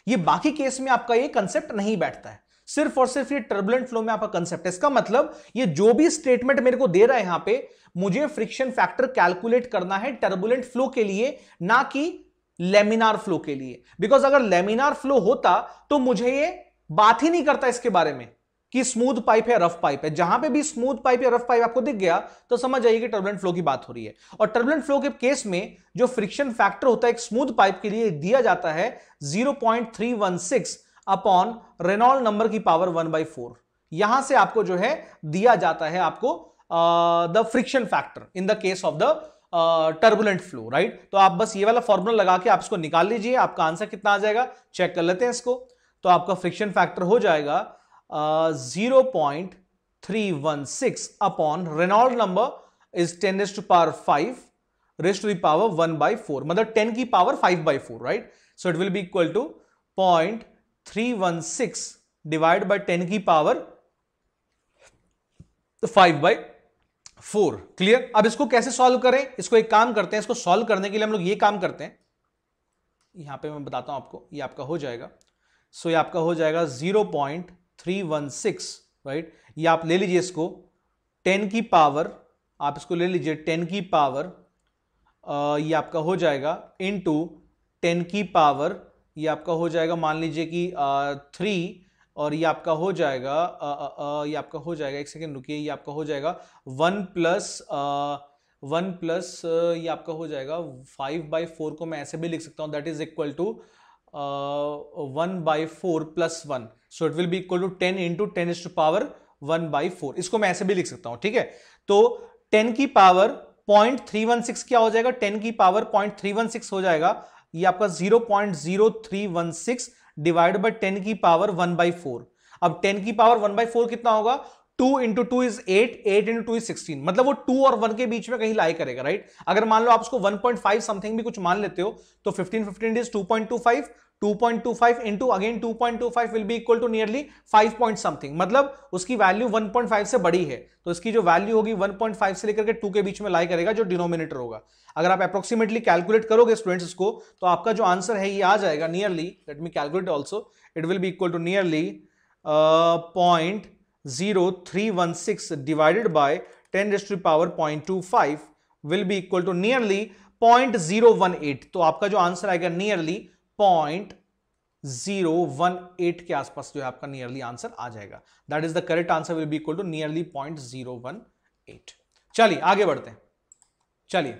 ये बाकी केस में आपका ये कंसेप्ट नहीं बैठता है सिर्फ और सिर्फ ये टर्बुलेंट फ्लो में आपका कंसेप्ट है इसका मतलब ये जो भी स्टेटमेंट मेरे को दे रहा है यहां पे मुझे फ्रिक्शन फैक्टर कैलकुलेट करना है टर्बुलेंट फ्लो के लिए ना कि लेमिनार फ्लो के लिए बिकॉज अगर लेमिनार फ्लो होता तो मुझे ये बात ही नहीं करता इसके बारे में कि स्मूथ पाइप है रफ पाइप है जहां पे भी स्मूथ पाइप या रफ पाइप आपको दिख गया तो समझ आइए कि टर्बुलेंट फ्लो की बात हो रही है और टर्बुलेंट फ्लो के केस में जो फ्रिक्शन फैक्टर होता है एक स्मूथ पाइप के लिए दिया जाता है 0.316 अपॉन रेनॉल नंबर की पावर वन बाई फोर यहां से आपको जो है दिया जाता है आपको the friction factor in the case of the turbulent flow right तो आप बस ये वाला फॉर्मूला लगा के आप इसको निकाल लीजिए आपका आंसर कितना आ जाएगा चेक कर लेते हैं इसको तो आपका फ्रिक्शन फैक्टर हो जाएगा zero point three one six upon Reynold number is ten raised to power five raised to the power one by four मतलब टेन की power five by four right so it will be equal to point three one six divide by ten की power five by four clear अब इसको कैसे solve करें इसको एक काम करते हैं इसको सॉल्व करने के लिए हम लोग ये काम करते हैं यहां पे मैं बताता हूं आपको ये आपका हो जाएगा सो so, ये आपका हो जाएगा zero point three one six right ये आप ले लीजिए इसको टेन की पावर आप इसको ले लीजिए टेन की पावर ये आपका हो जाएगा इन टू टेन की पावर ये आपका हो जाएगा मान लीजिए कि थ्री और ये आपका हो जाएगा ये आपका हो जाएगा एक सेकेंड रुकिए ये आपका हो जाएगा वन प्लस वन प्लस ये आपका हो जाएगा फाइव बाई फोर को मैं ऐसे भी लिख सकता हूँ that is equal to one by four plus one so it will be equal to ten into ten is to power one by four इसको मैं ऐसे भी लिख सकता हूं ठीक है तो टेन की power point three one six क्या हो जाएगा टेन की power point three one six हो जाएगा ये आपका zero point zero three one six divide by ten की पावर वन बाई फोर अब टेन की पावर वन बाई फोर कितना होगा two into two is eight eight into two is sixteen मतलब वो टू और वन के बीच में कहीं लाई करेगा राइट अगर मान लो आप उसको वन पॉइंट फाइव समथिंग भी कुछ मान लेते हो तो fifteen fifteen is two point two five 2.25 into again 2.25 will be equal to nearly 5 point something मतलब उसकी वैल्यू 1.5 से बड़ी है तो इसकी जो वैल्यू होगी 1.5 से लेकर के 2 के बीच में लाई करेगा जो डिनोमिनेटर होगा अगर आप अप्रोक्सीमेटली कैलकुलेट करोगे स्टूडेंट्स इसको तो आपका जो आंसर है ये आ जाएगा nearly let me calculate also it will be equal to nearly point zero three one six divided by ten raised power point two five will be equal to nearly point zero one eight तो आपका जो answer आएगा nearly point zero one eight के आसपास जो है आपका nearly answer आ जाएगा that is the correct answer will be equal to nearly point zero one eight चलिए आगे बढ़ते हैं चलिए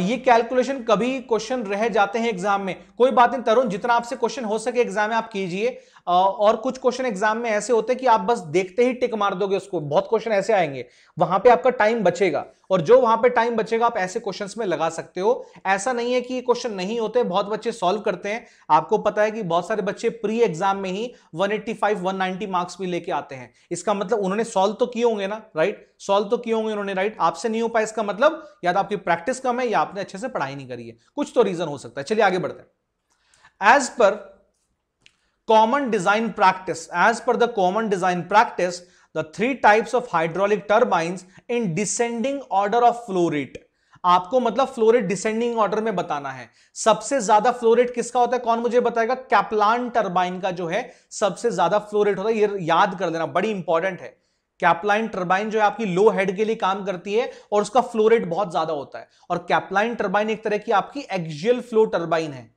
ये कैलकुलेशन कभी क्वेश्चन रह जाते हैं एग्जाम में कोई बात नहीं तरुण जितना आपसे क्वेश्चन हो सके एग्जाम में आप कीजिए और कुछ क्वेश्चन एग्जाम में ऐसे होते हैं कि आप बस देखते ही टिक मार दोगे उसको बहुत क्वेश्चन ऐसे आएंगे वहां पे आपका टाइम बचेगा और जो वहां पे टाइम बचेगा आप ऐसे क्वेश्चन में लगा सकते हो ऐसा नहीं है कि ये क्वेश्चन नहीं होते बहुत बच्चे सॉल्व करते हैं आपको पता है कि बहुत सारे बच्चे प्री एग्जाम में ही 185 190 मार्क्स भी लेके आते हैं इसका मतलब उन्होंने सॉल्व तो किए होंगे ना राइट सॉल्व तो किए होंगे उन्होंने राइट आपसे नहीं हो पाया इसका मतलब या तो आपकी प्रैक्टिस कम है या आपने अच्छे से पढ़ाई नहीं करी है कुछ तो रीजन हो सकता है चलिए आगे बढ़ते हैं as per common design practice as per the common design practice the three types of hydraulic turbines in descending order of flow आपको मतलब फ्लो डिसेंडिंग ऑर्डर में बताना है सबसे ज्यादा फ्लो किसका होता है कौन मुझे बताएगा कैप्लान टर्बाइन का जो है सबसे ज्यादा फ्लो होता है ये याद कर देना बड़ी इंपॉर्टेंट है कैपलाइन टर्बाइन जो है आपकी लो हेड के लिए काम करती है और उसका फ्लोरेट बहुत ज्यादा होता है और कैपलाइन टर्बाइन एक तरह की आपकी एक्जियल फ्लो टर्बाइन है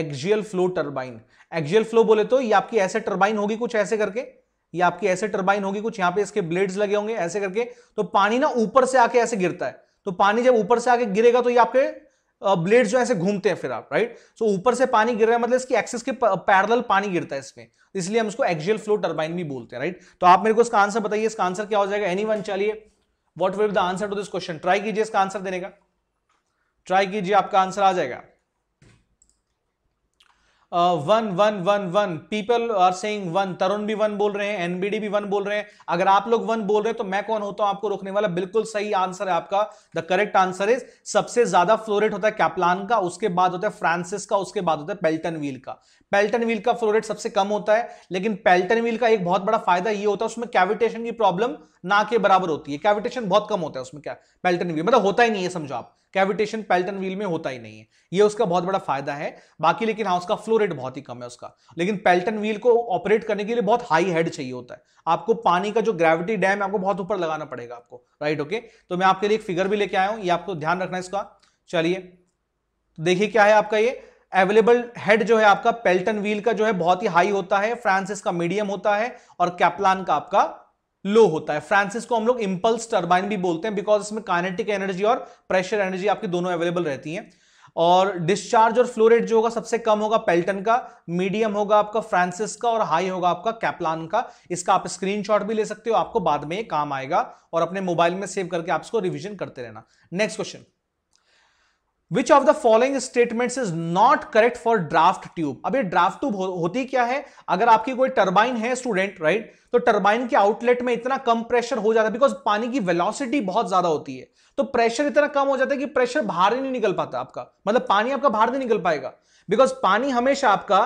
axial flow turbine axial flow बोले तो ये आपकी ऐसे टर्बाइन होगी कुछ ऐसे करके ये आपकी ऐसे टर्बाइन होगी कुछ यहां पे इसके ब्लेड्स लगे होंगे ऐसे करके तो पानी ना ऊपर से आके ऐसे गिरता है तो पानी जब ऊपर से आके गिरेगा तो ये आपके ब्लेड जो ऐसे घूमते हैं फिर आप राइट सो ऊपर से पानी गिर रहा है मतलब इसकी एक्सेस के पैरल पानी गिरता है इसमें इसलिए हम इसको एक्जियल फ्लो टर्बाइन भी बोलते हैं राइट तो आप मेरे को इसका आंसर बताइए इसका आंसर क्या हो जाएगा एनी वन चलिए what will the answer to this question try कीजिए इसका आंसर देने का ट्राई कीजिए आपका आंसर आ जाएगा one one one one people are saying one Tarun भी वन बोल रहे हैं एनबीडी भी वन बोल रहे हैं अगर आप लोग वन बोल रहे हैं तो मैं कौन होता हूं आपको रोकने वाला बिल्कुल सही आंसर है आपका द करेक्ट आंसर इज सबसे ज्यादा फ्लोरेट होता है कैप्लान का उसके बाद होता है फ्रांसिस का उसके बाद होता है पेल्टन व्हील का पेल्टन व्हील का फ्लोरेट सबसे कम होता है लेकिन पेल्टन व्हील का एक बहुत बड़ा फायदा ये होता है उसमें कैविटेशन की प्रॉब्लम ना के बराबर होती है कैविटेशन बहुत कम होता है उसमें क्या पेल्टन व्हील मतलब होता ही नहीं है समझो आप कैविटेशन पेल्टन व्हील में होता ही नहीं है ये उसका बहुत बड़ा फायदा है बाकी लेकिन हाँ उसका फ्लोरेट बहुत ही कम है उसका लेकिन पेल्टन व्हील को ऑपरेट करने के लिए बहुत हाई हेड चाहिए होता है आपको पानी का जो ग्रेविटी डैम है आपको बहुत ऊपर लगाना पड़ेगा आपको राइट ओके तो मैं आपके लिए एक फिगर भी लेके आया हूं ये आपको ध्यान रखना है इसका चलिए तो देखिए क्या है आपका ये अवेलेबल हेड जो है आपका पेल्टन व्हील का जो है बहुत ही हाई होता है फ्रांसिस का मीडियम होता है और कैप्लान का आपका लो होता है फ्रांसिस को हम लोग इंपल्स टर्बाइन भी बोलते हैं बिकॉज इसमें काइनेटिक एनर्जी और प्रेशर एनर्जी आपकी दोनों अवेलेबल रहती हैं और डिस्चार्ज और फ्लोरेट जो होगा सबसे कम होगा पेल्टन का मीडियम होगा आपका फ्रांसिस का और हाई होगा आपका कैप्लान का इसका आप स्क्रीनशॉट भी ले सकते हो आपको बाद में ये काम आएगा और अपने मोबाइल में सेव करके आप इसको रिविजन करते रहना next question which of the following statement is not correct for draft tube अब ये ड्राफ्ट ट्यूब होती क्या है अगर आपकी कोई टर्बाइन है स्टूडेंट राइट right? तो टर्बाइन के आउटलेट में इतना कम प्रेशर हो जाता है बिकॉज पानी की वेलोसिटी बहुत ज्यादा होती है तो प्रेशर इतना कम हो जाता है कि प्रेशर बाहर ही नहीं निकल पाता आपका मतलब पानी आपका बाहर नहीं निकल पाएगा बिकॉज पानी हमेशा आपका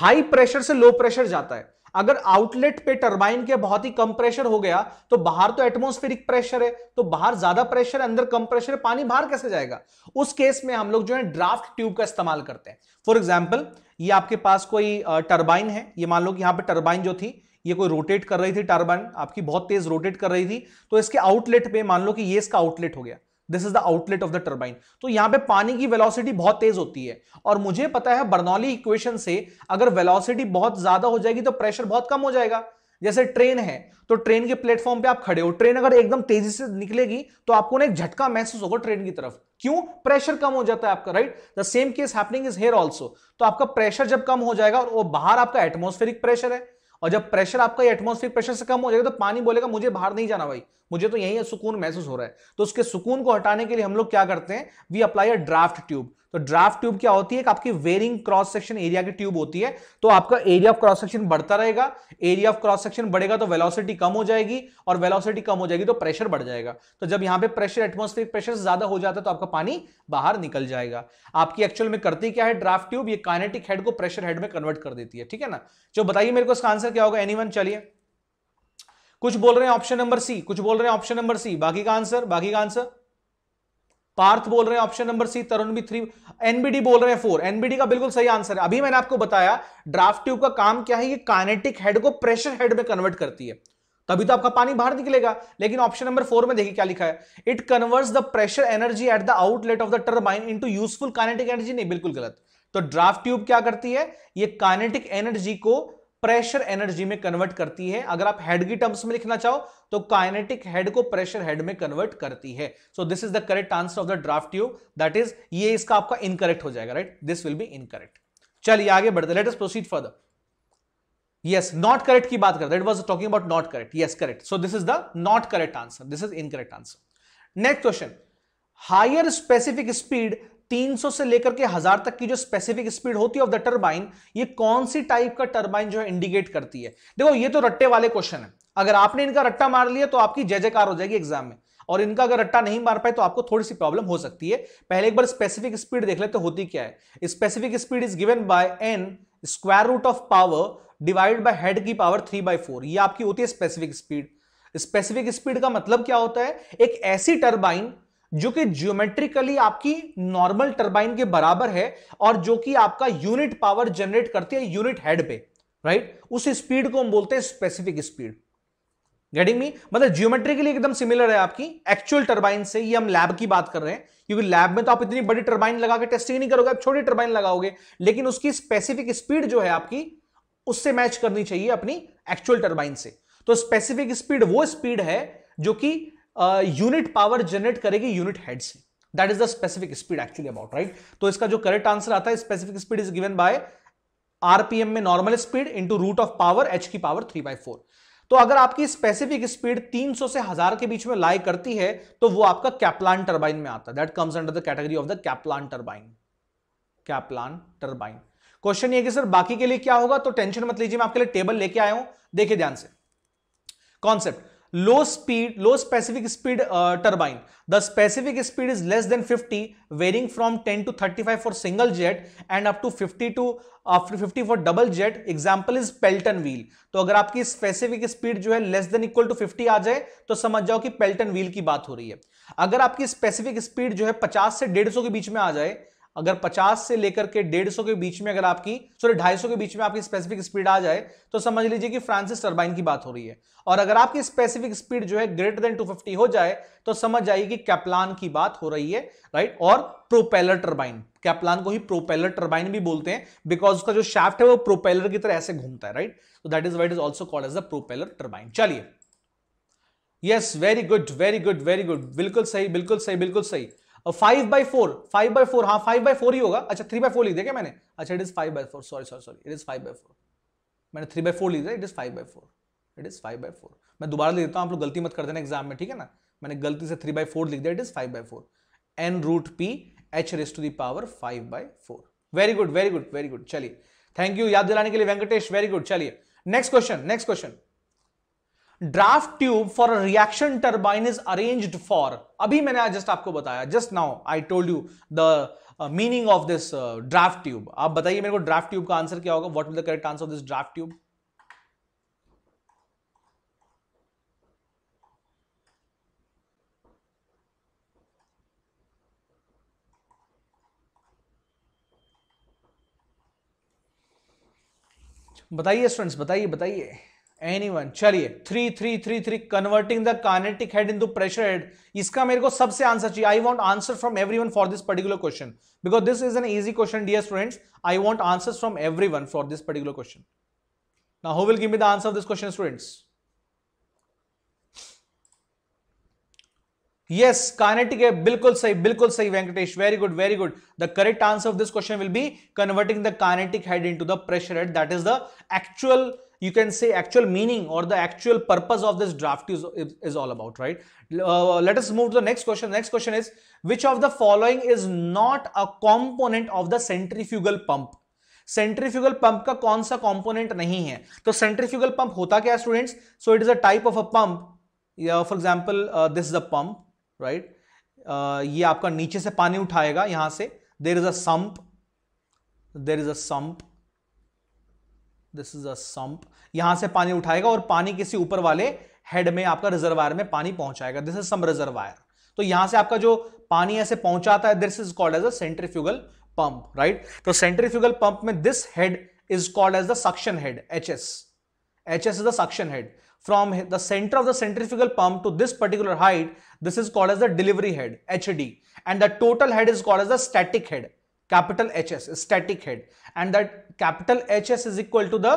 हाई प्रेशर से लो प्रेशर जाता है अगर आउटलेट पे टर्बाइन के बहुत ही कम प्रेशर हो गया तो बाहर तो एटमोस्फेरिक प्रेशर है तो बाहर ज्यादा प्रेशर है अंदर कम प्रेशर है पानी बाहर कैसे जाएगा उस केस में हम लोग जो है ड्राफ्ट ट्यूब का इस्तेमाल करते हैं फॉर एग्जाम्पल ये आपके पास कोई टर्बाइन है ये मान लो कि यहां पर टर्बाइन जो थी ये कोई रोटेट कर रही थी टर्बाइन आपकी बहुत तेज रोटेट कर रही थी तो इसके आउटलेट पे मान लो कि ये इसका आउटलेट हो गया this is the outlet of the turbine तो यहां पे पानी की वेलोसिटी बहुत तेज होती है और मुझे पता है बर्नौली इक्वेशन से अगर वेलोसिटी बहुत ज्यादा हो जाएगी तो प्रेशर बहुत कम हो जाएगा जैसे ट्रेन है तो ट्रेन के प्लेटफॉर्म पे आप खड़े हो ट्रेन अगर एकदम तेजी से निकलेगी तो आपको ना एक झटका महसूस होगा ट्रेन की तरफ क्यों प्रेशर कम हो जाता है आपका right the same case happening is here also तो आपका प्रेशर जब कम हो जाएगा और वो बाहर आपका एटमोस्फेरिक प्रेशर है और जब प्रेशर आपका एटमोस्फेरिक प्रेशर से कम हो जाएगा तो पानी बोलेगा मुझे बाहर नहीं जाना भाई मुझे तो यही सुकून महसूस हो रहा है तो उसके सुकून को हटाने के लिए हम लोग क्या करते हैं we apply a draft tube तो ड्राफ्ट ट्यूब क्या होती है आपकी वेरिंग क्रॉस सेक्शन एरिया की ट्यूब होती है तो आपका एरिया ऑफ क्रॉस सेक्शन बढ़ता रहेगा एरिया ऑफ क्रॉस सेक्शन बढ़ेगा तो वेलोसिटी कम हो जाएगी और वेलोसिटी कम हो जाएगी तो प्रेशर बढ़ जाएगा तो जब यहां पे प्रेशर एटमोस्फेरिक प्रेशर ज्यादा हो जाता है तो आपका पानी बाहर निकल जाएगा आपकी एक्चुअल में करती क्या है ड्राफ्ट ट्यूब ये काइनेटिक हेड को प्रेशर हेड में कन्वर्ट कर देती है ठीक है ना जो बताइए मेरे को इसका आंसर क्या होगा एनी चलिए कुछ बोल रहे हैं ऑप्शन नंबर सी कुछ बोल रहे हैं ऑप्शन नंबर सी बाकी का आंसर बाकी का आंसर पार्थ बोल रहे हैं ऑप्शन नंबर सी तरुण भी थ्री एनबीडी बोल रहे हैं फोर एनबीडी का बिल्कुल सही आंसर है अभी मैंने आपको बताया ड्राफ्ट ट्यूब का काम क्या है ये कानेटिक हेड को प्रेशर हेड में कन्वर्ट करती है तभी तो आपका पानी बाहर निकलेगा लेकिन ऑप्शन नंबर फोर में देखिए क्या लिखा है it converts the pressure energy at the outlet of the turbine into useful kinetic energy नहीं बिल्कुल गलत तो ड्राफ्ट ट्यूब क्या करती है ये कानेटिक एनर्जी को प्रेशर एनर्जी में कन्वर्ट करती है अगर आप हेड की टर्म्स में लिखना चाहो तो काइनेटिक हेड को प्रेशर हेड में कन्वर्ट करती है so this is the correct answer of the draft you that is ये इसका आपका इनकरेक्ट हो जाएगा right this will be incorrect चलिए आगे बढ़ते let us proceed further yes not correct की बात करते was talking about not correct yes correct so this is the not correct answer this is incorrect answer next question higher specific speed 300 से लेकर के हजार तक की जो स्पेसिफिक स्पीड होती है ऑफ द टर्बाइन ये कौन सी टाइप का टर्बाइन जो है इंडिकेट करती है देखो ये तो रट्टे वाले क्वेश्चन है अगर आपने इनका रट्टा मार लिया तो आपकी जय जयकार हो जाएगी एग्जाम में और इनका अगर रट्टा नहीं मार पाए तो आपको थोड़ी सी प्रॉब्लम हो सकती है पहले एक बार स्पेसिफिक स्पीड देख लेते तो होती क्या है specific speed is given by N square root of power divide by head की पावर थ्री बाय फोर ये आपकी होती है स्पेसिफिक स्पीड स्पेसिफिक स्पीड का मतलब क्या होता है एक ऐसी टर्बाइन जो कि जियोमेट्रिकली आपकी नॉर्मल टर्बाइन के बराबर है और जो कि आपका यूनिट पावर जनरेट करती है यूनिट हेड पे राइट उस स्पीड को हम बोलते हैं स्पेसिफिक स्पीड गेटिंग मी मतलब जियोमेट्रिकली एकदम सिमिलर है आपकी एक्चुअल टर्बाइन से ये हम लैब की बात कर रहे हैं क्योंकि लैब में तो आप इतनी बड़ी टर्बाइन लगा के टेस्टिंग नहीं करोगे आप छोटी टर्बाइन लगाओगे लेकिन उसकी स्पेसिफिक स्पीड जो है आपकी उससे मैच करनी चाहिए अपनी एक्चुअल टर्बाइन से तो स्पेसिफिक स्पीड वो स्पीड है जो कि यूनिट पावर जनरेट करेगी यूनिट हेड से that is the specific speed actually about right तो इसका जो करेक्ट आंसर आता है specific speed is given by RPM में normal speed into root of power H की पावर थ्री बाई फोर तो अगर आपकी स्पेसिफिक स्पीड 300 से हजार के बीच में लाई करती है तो वो आपका कैप्लान टर्बाइन में आता है that comes under the category of the Kaplan turbine Kaplan turbine question ये कि सर बाकी के लिए क्या होगा तो टेंशन मत लीजिए मैं आपके लिए टेबल लेके आया हूं देखिए ध्यान से concept low speed low specific speed turbine the specific speed is less than 50 varying from 10 to 35 for single jet and up to 50 to after 50 for double jet example is Pelton wheel तो अगर आपकी specific speed जो है less than equal to 50 आ जाए तो समझ जाओ कि पेल्टन व्हील की बात हो रही है अगर आपकी स्पेसिफिक स्पीड जो है पचास से डेढ़ के बीच में आ जाए अगर 50 से लेकर के 150 के बीच में अगर आपकी सॉरी 250 के बीच में आपकी स्पेसिफिक स्पीड आ जाए तो समझ लीजिए कि फ्रांसिस टर्बाइन की बात हो रही है और अगर आपकी स्पेसिफिक स्पीड जो है ग्रेटर देन 250 हो जाए तो समझ जाइए कि कैप्लान की बात हो रही है राइट और प्रोपेलर टर्बाइन कैप्लान को ही प्रोपेलर टर्बाइन भी बोलते हैं बिकॉज उसका जो शाफ्ट है वो प्रोपेलर की तरह ऐसे घूमता है राइट तो that is why it is also called as a propeller turbine चलिए yes very good very good very good बिल्कुल सही बिल्कुल सही बिल्कुल सही और five by four five by four हाँ फाइव बाई फोर ही होगा अच्छा थ्री बाई फोर लिख देखे मैंने अच्छा it is five by four sorry sorry sorry it is five by four मैंने थ्री बाई फोर लिख दिया it is five by four it is five by four मैं दोबारा लिख देता हूँ आप लोग गलती मत कर देना एग्जाम में ठीक है ना मैंने गलती से थ्री बाई फोर लिख दिया it is five by four N root P H raise to the power five by four very good very good very good चलिए थैंक यू याद दिलाने के लिए वेंकटेश वेरी गुड चलिए next question next question draft tube for a reaction turbine is arranged for अभी मैंने आज just आपको बताया just now I told you the meaning of this draft tube आप बताइए मेरे को ड्राफ्ट ट्यूब का आंसर क्या होगा what will the correct answer of this draft tube बताइए स्टूडेंट्स बताइए बताइए एनीवन चलिए three three three three converting the kinetic head into pressure head इसका मेरे को सबसे आंसर चाहिए I want answer from everyone for this particular question because this is an easy question dear students I want answer from everyone for this particular question now who will give me the answer of this question students yes kinetic wave bilkul sahi bilkul sahi venkatesh very good very good the correct answer of this question will be converting the kinetic head into the pressure head that is the actual you can say actual meaning or the actual purpose of this draft is, is all about, right? Uh, let us move to the next question. The next question is, which of the following is not a component of the centrifugal pump? Centrifugal pump का कौन सा component नहीं है तो centrifugal pump होता क्या students so it is a type of a pump for example this is a pump right ये आपका नीचे से पानी उठाएगा यहां से there is a sump there is a sump this is a sump यहां से पानी उठाएगा और पानी किसी ऊपर वाले हेड में आपका रिजर्वायर में पानी पहुंचाएगा दिस इज सम रिजर्वायर तो यहां से आपका जो पानी ऐसे पहुंचाता है this is called as a pump right तो सेंट्रीफ्यूगल पंप में this head is called as the suction head H S H S is the suction head from the centre of the centrifugal pump to this particular height this is called as the delivery head H D and the total head is called as the static head capital H S static head and that capital H S is equal to the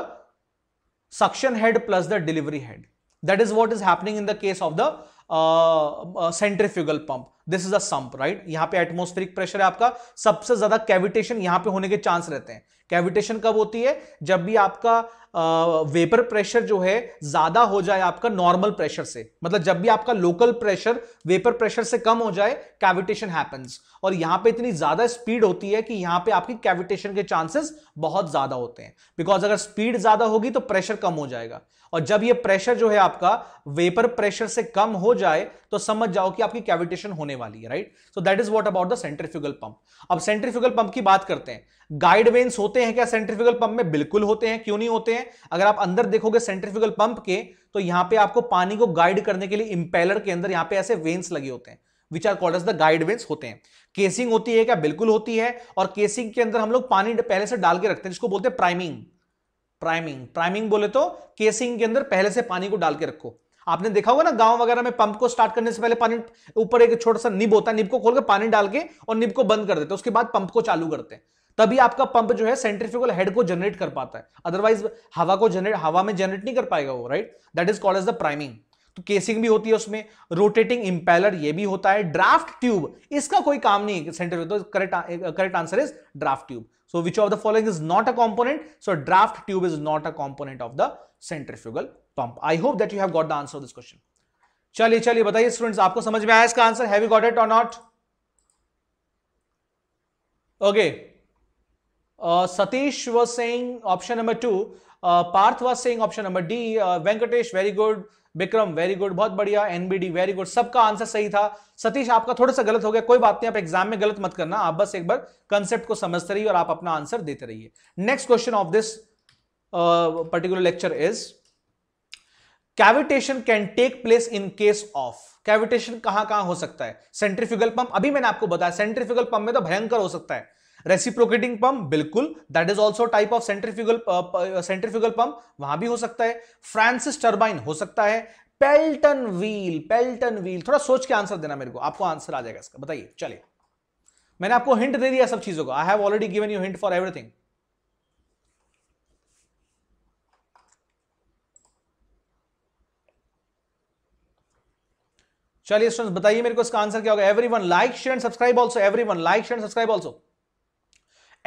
suction head plus the delivery head. That is what is happening in the case of the uh, uh, centrifugal pump. This is a pump right यहां पे atmospheric pressure है आपका सबसे ज्यादा cavitation यहां पे होने के चांस रहते हैं कैविटेशन कब होती है जब भी आपका वेपर वेपर प्रेशर जो है ज्यादा हो जाए आपका नॉर्मल प्रेशर से मतलब जब भी आपका लोकल प्रेशर वेपर प्रेशर से कम हो जाए कैविटेशन हैपेंस और यहां पे इतनी ज्यादा स्पीड होती है कि यहां पे आपकी कैविटेशन के चांसेस बहुत ज्यादा होते हैं बिकॉज अगर स्पीड ज्यादा होगी तो प्रेशर कम हो जाएगा और जब ये प्रेशर जो है आपका वेपर प्रेशर से कम हो जाए तो समझ जाओ कि आपकी कैविटेशन होने होने वाली है right so that is what about the centrifugal pump अब सेंट्रीफ्यूगल पंप की बात करते हैं गाइड वेन्स होते हैं क्या सेंट्रीफ्यूगल पंप में बिल्कुल होते हैं क्यों नहीं होते हैं अगर आप अंदर देखोगे सेंट्रीफ्यूगल पंप के तो यहां पे आपको पानी को गाइड करने के लिए इंपेलर के अंदर यहां पे ऐसे वेन्स लगे होते हैं which are called as the guide vanes होते हैं केसिंग होती है क्या बिल्कुल होती है और केसिंग के अंदर हम लोग पानी पहले से डाल के रखते हैं जिसको बोलते हैं प्राइमिंग प्राइमिंग प्राइमिंग बोले तो केसिंग के अंदर पहले से पानी को डाल के रखो आपने देखा होगा ना गांव वगैरह में पंप को स्टार्ट करने से पहले पानी ऊपर एक छोटा सा निब होता है निब को खोल के पानी डाल के और निब को बंद कर देते हैं उसके बाद पंप को चालू करते हैं तभी आपका पंप जो है सेंट्रीफ्यूगल हेड को जनरेट कर पाता है अदरवाइज हवा को जनरेट हवा में जनरेट नहीं कर पाएगा वो right that is called as the priming तो केसिंग भी होती है उसमें रोटेटिंग इंपेलर ये भी होता है ड्राफ्ट ट्यूब इसका कोई काम नहीं सेंटर तो correct correct answer is draft tube so which of the following is not a component so draft tube is not a component of the centrifugal pump I hope that you have got the answer this question चलिए चलिए बताइए students आपको समझ में आया इसका answer have you got it और not okay Satish was saying option number two Parth was saying option number D Venkatesh very good Vikram very good बहुत बढ़िया एनबीडी वेरी गुड सबका आंसर सही था सतीश आपका थोड़ा सा गलत हो गया कोई बात नहीं आप एग्जाम में गलत मत करना आप बस एक बार कंसेप्ट को समझते रहिए और आप अपना आंसर देते रहिए next question of this particular lecture is cavitation can take place in case of cavitation कहां कहां हो सकता है सेंट्रीफ्यूगल पंप अभी मैंने आपको बताया सेंट्रीफ्यूगल पंप में तो भयंकर हो सकता है रेसिप्रोकेटिंग पंप बिल्कुल that is also type of centrifugal centrifugal pump वहां भी हो सकता है फ्रांसिस टर्बाइन हो सकता है पेल्टन व्हील पेल्टन व्हील थोड़ा सोच के आंसर देना मेरे को आपको आंसर आ जाएगा इसका बताइए चलिए मैंने आपको हिंट दे दिया सब चीजों को I have already given you hint for everything चलिए स्टूडेंट्स बताइए मेरे को इसका आंसर क्या होगा everyone like share and subscribe also everyone like share and subscribe also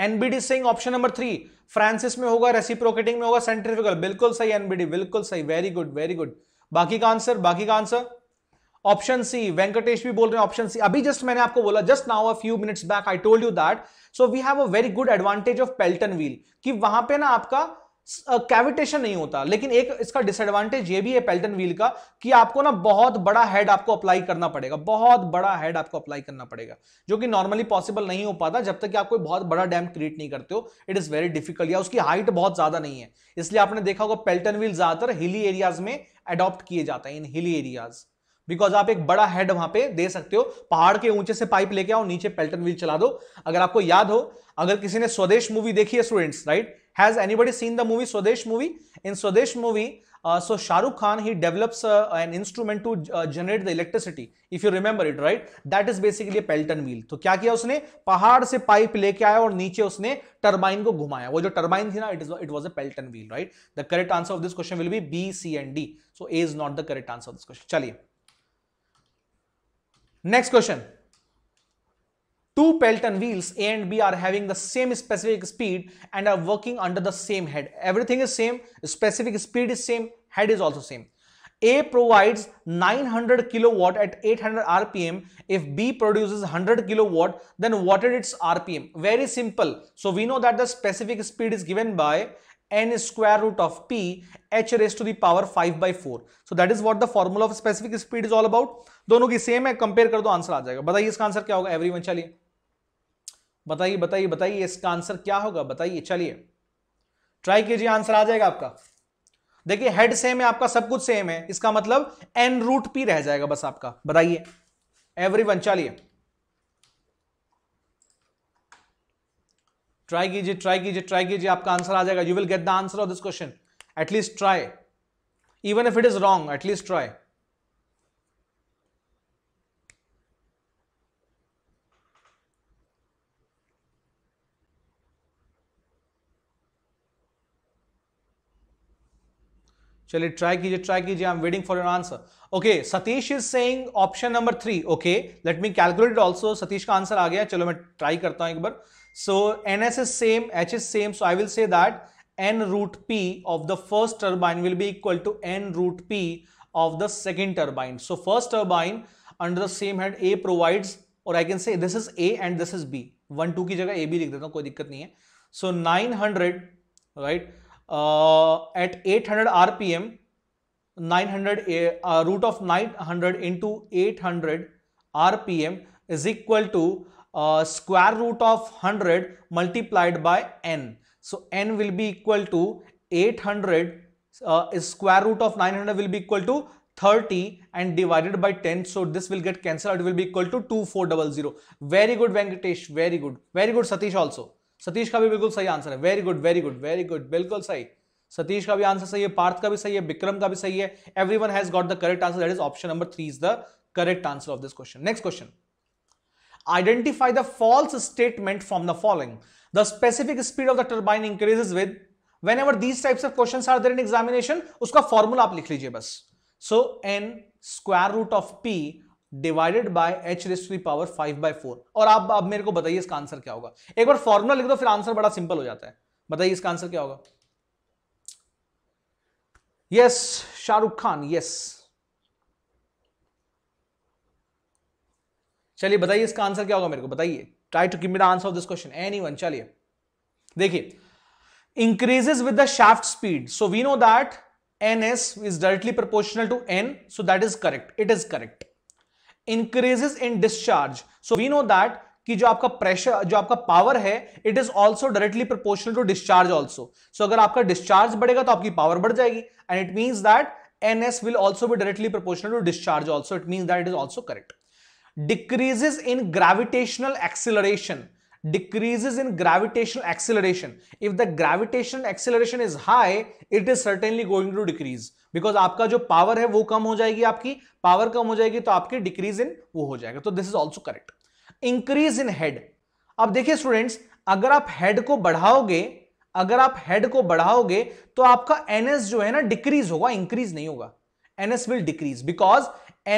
NBD Singh option number three Francis में होगा रेसिप्रोकेटिंग में होगा सेंट्रिफिकल बिल्कुल सही एनबीडी बिल्कुल सही वेरी गुड वेरी गुड बाकी का आंसर बाकी का आंसर ऑप्शन सी वेंकटेश भी बोल रहे हैं ऑप्शन सी अभी जस्ट मैंने आपको बोला just now a few minutes back I told you that so we have a very good advantage of Pelton wheel कि वहां पे ना आपका कैविटेशन नहीं होता लेकिन एक इसका डिसएडवांटेज ये भी है पेल्टन व्हील का कि आपको ना बहुत बड़ा हेड आपको अप्लाई करना पड़ेगा बहुत बड़ा हेड आपको अप्लाई करना पड़ेगा जो कि नॉर्मली पॉसिबल नहीं हो पाता जब तक कि आप कोई बहुत बड़ा डैम क्रिएट नहीं करते हो इट इज़ वेरी डिफिकल्ट या उसकी हाइट बहुत ज़्यादा नहीं है इसलिए आपने देखा होगा पेल्टन व्हील ज़्यादातर हिली एरियाज में अडॉप्ट किए जाते हैं इन हिली एरियाज़ बिकॉज आप एक बड़ा हेड वहां पे दे सकते हो पहाड़ के ऊंचे से पाइप लेके आओ नीचे पेल्टन व्हील चला दो अगर आपको याद हो अगर किसी ने स्वदेश मूवी देखी है students right has body seen the movie Swades movie in Swades movie so Shahrukh Khan he develops an instrument to generate the electricity if you remember it right that is basically Pelton wheel तो क्या किया उसने पहाड़ से पाइप लेके आया और नीचे उसने टर्बाइन को घुमाया वो जो टर्बाइन थी ना it is it was a Pelton wheel right the correct answer of this question will be B C and D so A is not the correct answer of this question चलिए next question Two Pelton wheels A and B are having the same specific speed and are working under the same head. Everything is same, specific speed is same, head is also same. A provides 900 kilowatt at 800 RPM. If B produces 100 kilowatt, then what is its RPM? Very simple. So we know that the specific speed is given by n square root of p h raised to the power 5 by 4 so that is what the formula of specific speed is all about दोनों की same. है compare, कर दो answer आ जाएगा बताइए इसका answer क्या होगा Everyone चलिए बताइए बताइए बताइए इसका आंसर क्या होगा बताइए चलिए ट्राई कीजिए आंसर आ जाएगा आपका देखिए हेड सेम है आपका सब कुछ सेम है इसका मतलब एन रूट पी रह जाएगा बस आपका बताइए एवरी वन चलिए ट्राई कीजिए ट्राई कीजिए ट्राई कीजिए आपका आंसर आ जाएगा you will get the answer of this question at least try even if it is wrong at least try चलिए ट्राई कीजिए ट्राई कीजिए I am waiting for your answer okay Satish is saying option number three okay let me calculate also Satish का answer आ गया चलो मैं try करता हूं एक बार so N S is same H is same so I will say that N root P of the first turbine will be equal to N root P of the second turbine so first turbine under the same head A provides और I can say this is A and this is B one two की जगह A B लिख देता हूँ कोई दिक्कत नहीं है. So nine hundred right Uh, at 800 RPM, 900 uh, uh, root of 900 into 800 RPM is equal to uh, square root of 100 multiplied by n. So n will be equal to 800 uh, square root of 900 will be equal to 30 and divided by 10. So this will get cancelled. It will be equal to 2400. Very good Venkatesh. Very good. Very good Satish also. Satish का भी बिल्कुल सही answer है very good very good very good बिल्कुल सही सतीश का भी answer सही है पार्थ का भी सही है विक्रम का भी सही है everyone has got the correct answer that is option number three is the correct answer of this question next question identify the false statement from the following the specific speed of the turbine increases with whenever these types of question are there in examination उसका formula आप लिख लीजिए बस so N square root of P divided by H raise to power five by four और आप अब मेरे को बताइए इसका आंसर क्या होगा एक बार फॉर्मूला लिख दो फिर आंसर बड़ा सिंपल हो जाता है बताइए इसका आंसर क्या होगा यस शाहरुख खान यस चलिए बताइए इसका आंसर क्या होगा मेरे को बताइए try to give the answer of this question any one चलिए देखिए increases with the shaft speed so we know that N S is directly proportional to N so that is correct it is correct increases in discharge so we know that कि जो आपका pressure जो आपका power है it is also directly proportional to discharge also so अगर आपका discharge बढ़ेगा तो आपकी पावर बढ़ जाएगी and it mean that N S will also भी directly proportional to discharge also it mean that it is also correct decreases in gravitational acceleration decreases in gravitational acceleration. If the gravitational acceleration is high, it is certainly going to decrease because आपका जो power है वो कम हो जाएगी आपकी power कम हो जाएगी तो आपकी decrease in वो हो जाएगा तो this is also correct. Increase in head. अब देखिए students अगर आप head को बढ़ाओगे अगर आप हेड को बढ़ाओगे तो आपका एनएस जो है ना डिक्रीज होगा इंक्रीज नहीं होगा will decrease because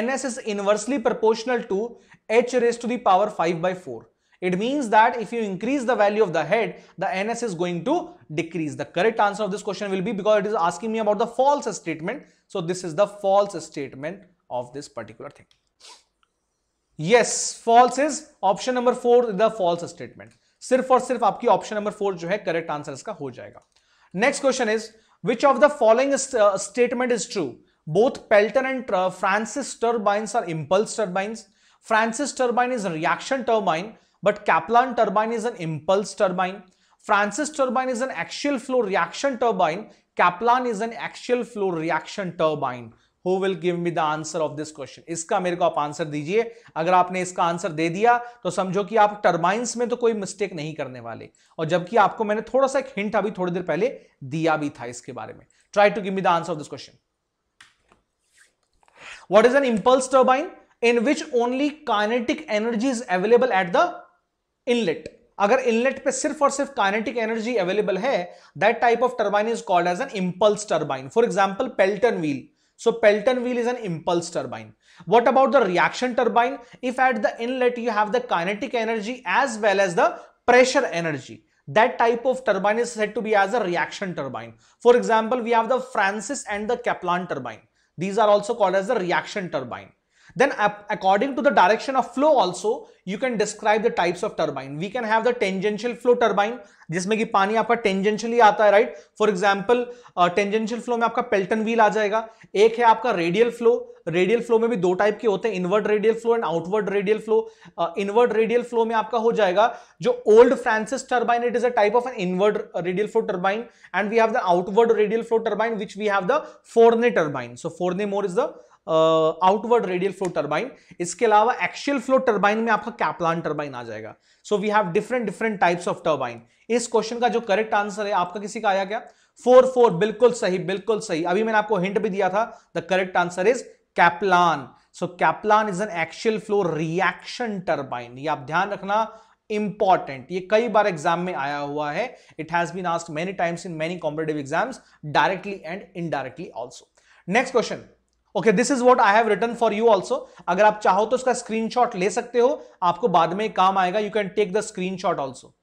ns is inversely proportional to h raised to the power 5 by 4 It means that if you increase the value of the head, the NS is going to decrease. The correct answer of this question will be because it is asking me about the false statement. So this is the false statement of this particular thing. Yes, false is option number four, the false statement. sirf, और सिर्फ आपकी option number four correct answer correct answer इसका Next question is, which of the following the following statement is both Pelton and uh, Francis turbines are impulse turbines. Francis turbine is a reaction turbine But Kaplan turbine is an impulse turbine. Francis turbine is an axial flow reaction turbine. Kaplan is an axial flow reaction turbine. Who will give me the answer of this question? इसका मेरे को आप answer दीजिए अगर आपने इसका answer दे दिया तो समझो कि आप टर्बाइंस में तो कोई मिस्टेक नहीं करने वाले और जबकि आपको मैंने थोड़ा सा एक हिंट अभी थोड़ी देर पहले दिया भी था इसके बारे में try to give me the answer of this question what is an impulse turbine in which only kinetic energy is available at the Inlet. अगर inlet पे सिर्फ और सिर्फ काइनेटिक एनर्जी अवेलेबल है that type of turbine is called as an impulse turbine for example Pelton So Pelton wheel is an impulse turbine. What about the reaction turbine? If at the inlet you have the kinetic energy as well as the pressure energy, that type of turbine is said to be as a reaction turbine. For example, we have the Francis and the Kaplan turbine. These are also called as the reaction turbine. Then according to the direction of flow also, you can describe the types of turbine. We can have the tangential flow turbine, जिसमें कि पानी आपका tangentially आता है right for example tangential flow में आपका Pelton wheel आ जाएगा एक है आपका रेडियल फ्लो रेडियल फ्लो में भी दो टाइप के होते हैं inward radial flow and outward radial flow inward radial flow में आपका हो जाएगा जो old Francis turbine it is a type of an inward radial flow turbine and we have the outward radial flow turbine which we have the Fourneyron turbine so Fourneyron more is the outward radial flow turbine इसके अलावा axial flow turbine में आपका Kaplan turbine आ जाएगा so we have different different types of turbine इस question का जो correct answer है आपका किसी का आया क्या फोर फोर बिल्कुल सही बिल्कुल सही अभी मैंने आपको हिंट भी दिया था the correct answer is Kaplan so Kaplan is an axial flow reaction turbine ये आप ध्यान रखना इंपॉर्टेंट ये कई बार एग्जाम में आया हुआ है it has been asked many times in many competitive exams directly and indirectly also next question okay this is what I have written for you also अगर आप चाहो तो उसका स्क्रीनशॉट ले सकते हो आपको बाद में काम आएगा you can take the screenshot also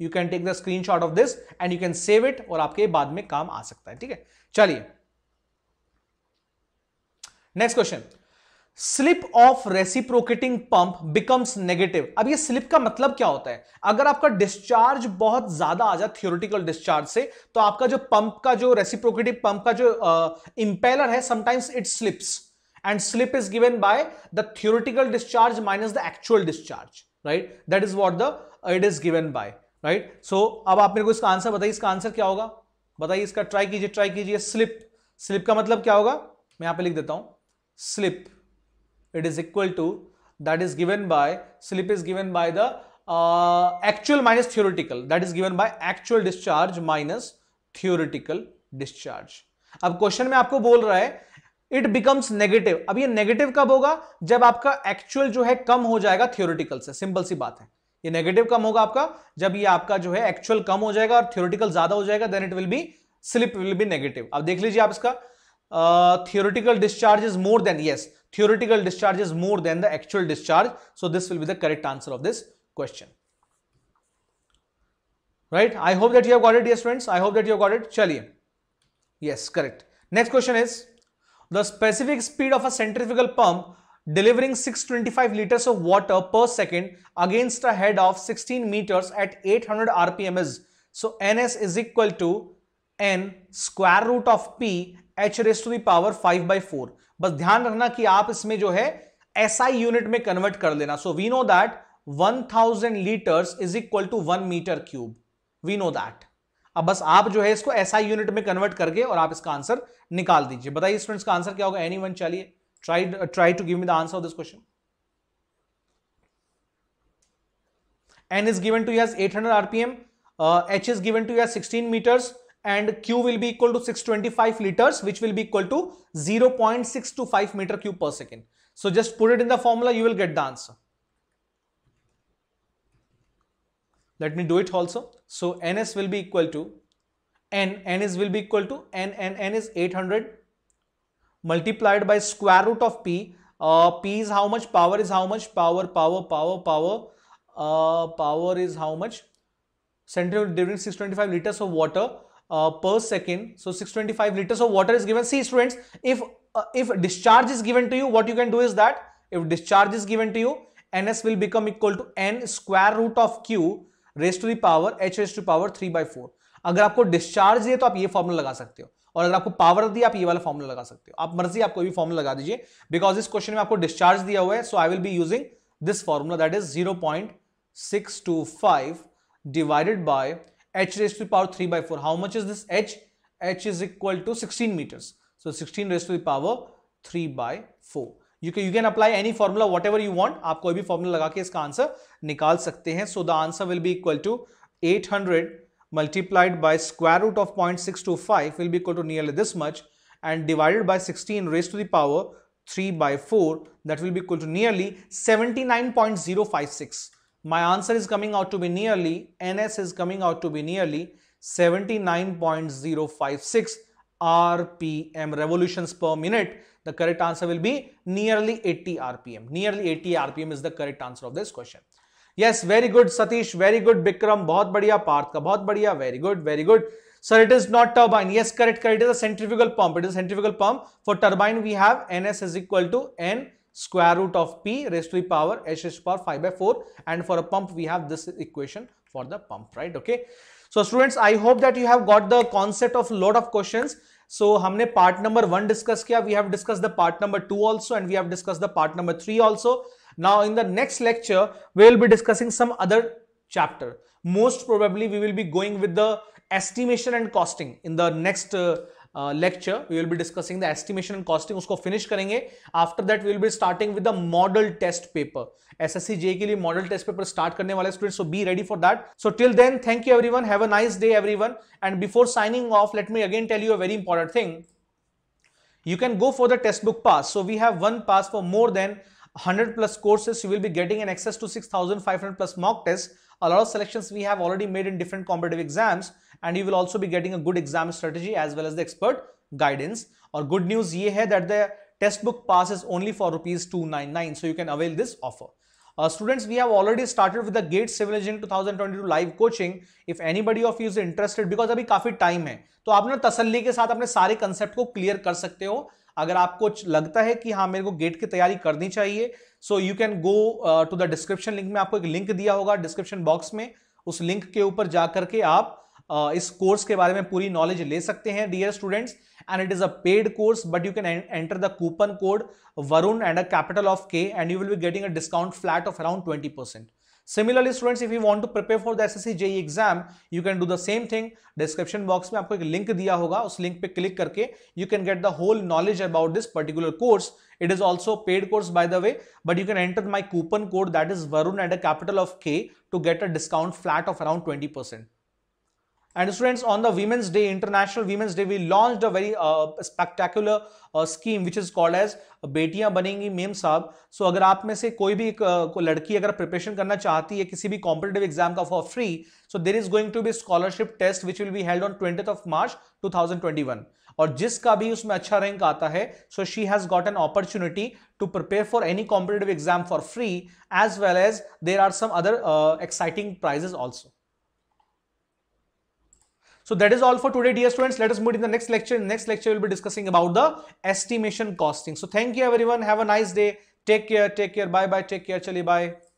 you can take the screenshot of this and you can save it और आपके बाद में काम आ सकता है ठीक है चलिए next question slip of reciprocating pump becomes negative अब ये स्लिप का मतलब क्या होता है अगर आपका डिस्चार्ज बहुत ज्यादा आ जाए थियोरिटिकल डिस्चार्ज से तो आपका जो पंप का जो रेसिप्रोकेटिंग पंप का जो इंपेलर uh, है sometimes it slips and slip is given by the theoretical discharge minus the actual discharge right that is what the it is given by right so अब आप मेरे को इसका आंसर बताइए इसका आंसर क्या होगा बताइए इसका ट्राई कीजिए ट्राई कीजिए स्लिप स्लिप का मतलब क्या होगा मैं यहां पे लिख देता हूं slip it is equal to that is given by slip is given by the uh, actual minus theoretical that is given by actual discharge minus theoretical discharge अब क्वेश्चन में आपको बोल रहा है इट बिकम्स नेगेटिव अब ये negative कब होगा जब आपका एक्चुअल जो है कम हो जाएगा थियोरिटिकल से सिंपल सी बात है ये नेगेटिव कम होगा आपका जब ये आपका जो है एक्चुअल कम हो जाएगा और थियोरिटिकल ज्यादा हो जाएगा then it will be slip will be negative अब देख लीजिए आप इसका theoretical discharge is more than yes theoretical discharge is more than the actual discharge. So this will be the correct answer of this question. Right. I hope that you have got it, dear friends. I hope that you have got it. Chaliye. Yes, correct. Next question is the specific speed of a centrifugal pump delivering 625 liters of water per second against a head of 16 meters at 800 rpm is so ns is equal to n square root of p h raised to the power 5 by 4 बस ध्यान रखना कि आप इसमें जो है SI unit में convert कर लेना so we know that 1000 litres is equal to one metre cube we know that अब बस आप जो है इसको एसआई यूनिट में कन्वर्ट करके और आप इसका आंसर निकाल दीजिए बताइए स्टूडेंट्स का आंसर क्या होगा एनी वन चलिए try try to give me the answer of this question N is given to us as 800 RPM H is given to us 16 and Q will be equal to 625 liters which will be equal to 0.625 meter cube per second. So just put it in the formula you will get the answer. Let me do it also. So NS will be equal to N, N is will be equal to N, N, N is 800 multiplied by square root of P. Uh, P is how much, power is how much, power, power, power, power, uh, power is how much, centimeter during 625 liters of water per second. So 625 liters of water is given. See students, if uh, if discharge is given to you, what you can do is that if discharge is given to you, ns will become equal to n square root of q raised to the power h raised to power 3 by 4. अगर आपको discharge दिए तो आप ये formula लगा सकते हो और अगर आपको पावर दी आप ये वाला फॉर्मूला लगा सकते हो आप मर्जी आप कोई भी फॉर्मूला लगा दीजिए बिकॉज इस क्वेश्चन में आपको डिस्चार्ज दिया हुआ है so I will be using this formula that is 0.625 divided by h raised to the power 3 by 4. How much is this h? h is equal to 16 meters. So 16 raised to the power 3 by 4. You can, you can apply any formula whatever you want. आप कोई भी formula लगा के इसका answer निकाल सकते हैं. So the answer will be equal to 800 multiplied by square root of 0.625 will be equal to nearly this much and divided by 16 raised to the power 3 by 4 that will be equal to nearly 79.056 my answer is coming out to be nearly, NS is coming out to be nearly 79.056 RPM revolutions per minute. The correct answer will be nearly 80 RPM. Nearly 80 RPM is the correct answer of this question. Yes, very good Satish, very good Bikram, बहुत बढ़िया पार्थ का बहुत बढ़िया very good, very good. Sir, it is not turbine. Yes, correct, correct. It is a centrifugal pump. It is a centrifugal pump. For turbine, we have NS is equal to N square root of p raised to the power h raised to power 5 by 4 and for a pump we have this equation for the pump right okay so students i hope that you have got the concept of lot of questions so humne part number one discussed kiya. we have discussed the part number two also and we have discussed the part number three also now in the next lecture we will be discussing some other chapter most probably we will be going with the estimation and costing in the next uh, lecture we will be discussing the estimation and costing उसको finish करेंगे after that we will be starting with the model test paper S S C J के लिए model test paper start करने वाले students so be ready for that so till then thank you one have a nice day everyone and before signing off let me again tell you a very important thing you can go for the test book pass so we have one pass for more than 100 plus courses, you will be getting an access to 6,500 plus mock tests. A lot of selections we have already made in different competitive exams and you will also be getting a good exam strategy as well as the expert guidance. Or good news ye hai that the test book pass only for rupees 299 so you can avail this offer. Uh, students, we have already started with the GATE Civil Engineering 2022 live coaching if anybody of you is interested because abhi kafi time hai to aap na tasalli ke sath apne sare concept ko clear kar sakte ho अगर आपको लगता है कि हाँ मेरे को gate की तैयारी करनी चाहिए so you can go to the description link में आपको एक लिंक दिया होगा डिस्क्रिप्शन बॉक्स में उस लिंक के ऊपर जा करके आप uh, इस कोर्स के बारे में पूरी नॉलेज ले सकते हैं dear students and it is a paid course but you can enter the coupon code Varun and a capital of K and you will be getting a discount flat of around twenty percent Similarly, students, if you want to prepare for the SSC JE exam, you can do the same thing. Description box में आपको एक link दिया होगा, उस link पे click करके, you can get the whole knowledge about this particular course. It is also a paid course by the way, but you can enter my coupon code that is Varun at a capital of K to get a discount flat of around 20%. And students, on the Women's Day, International Women's Day, we launched a very uh, spectacular uh, scheme which is called as बेटियां बनेंगी ma'am साहब सो so, अगर आप में से कोई भी एक, uh, लड़की अगर प्रिपरेशन करना चाहती है किसी भी कॉम्पिटेटिव एग्जाम का for free so there is going to be scholarship test which will be held on twenty of March 2021 और जिसका भी उसमें अच्छा रैंक आता है so she has got an opportunity to prepare for any competitive exam for free as well as there are some other exciting prizes also So that is all for today, dear students. Let us move in the next lecture. In the next lecture, we'll be discussing about the estimation costing. So thank you everyone. Have a nice day. Take care. Take care. Bye bye. Take care. Chali bye.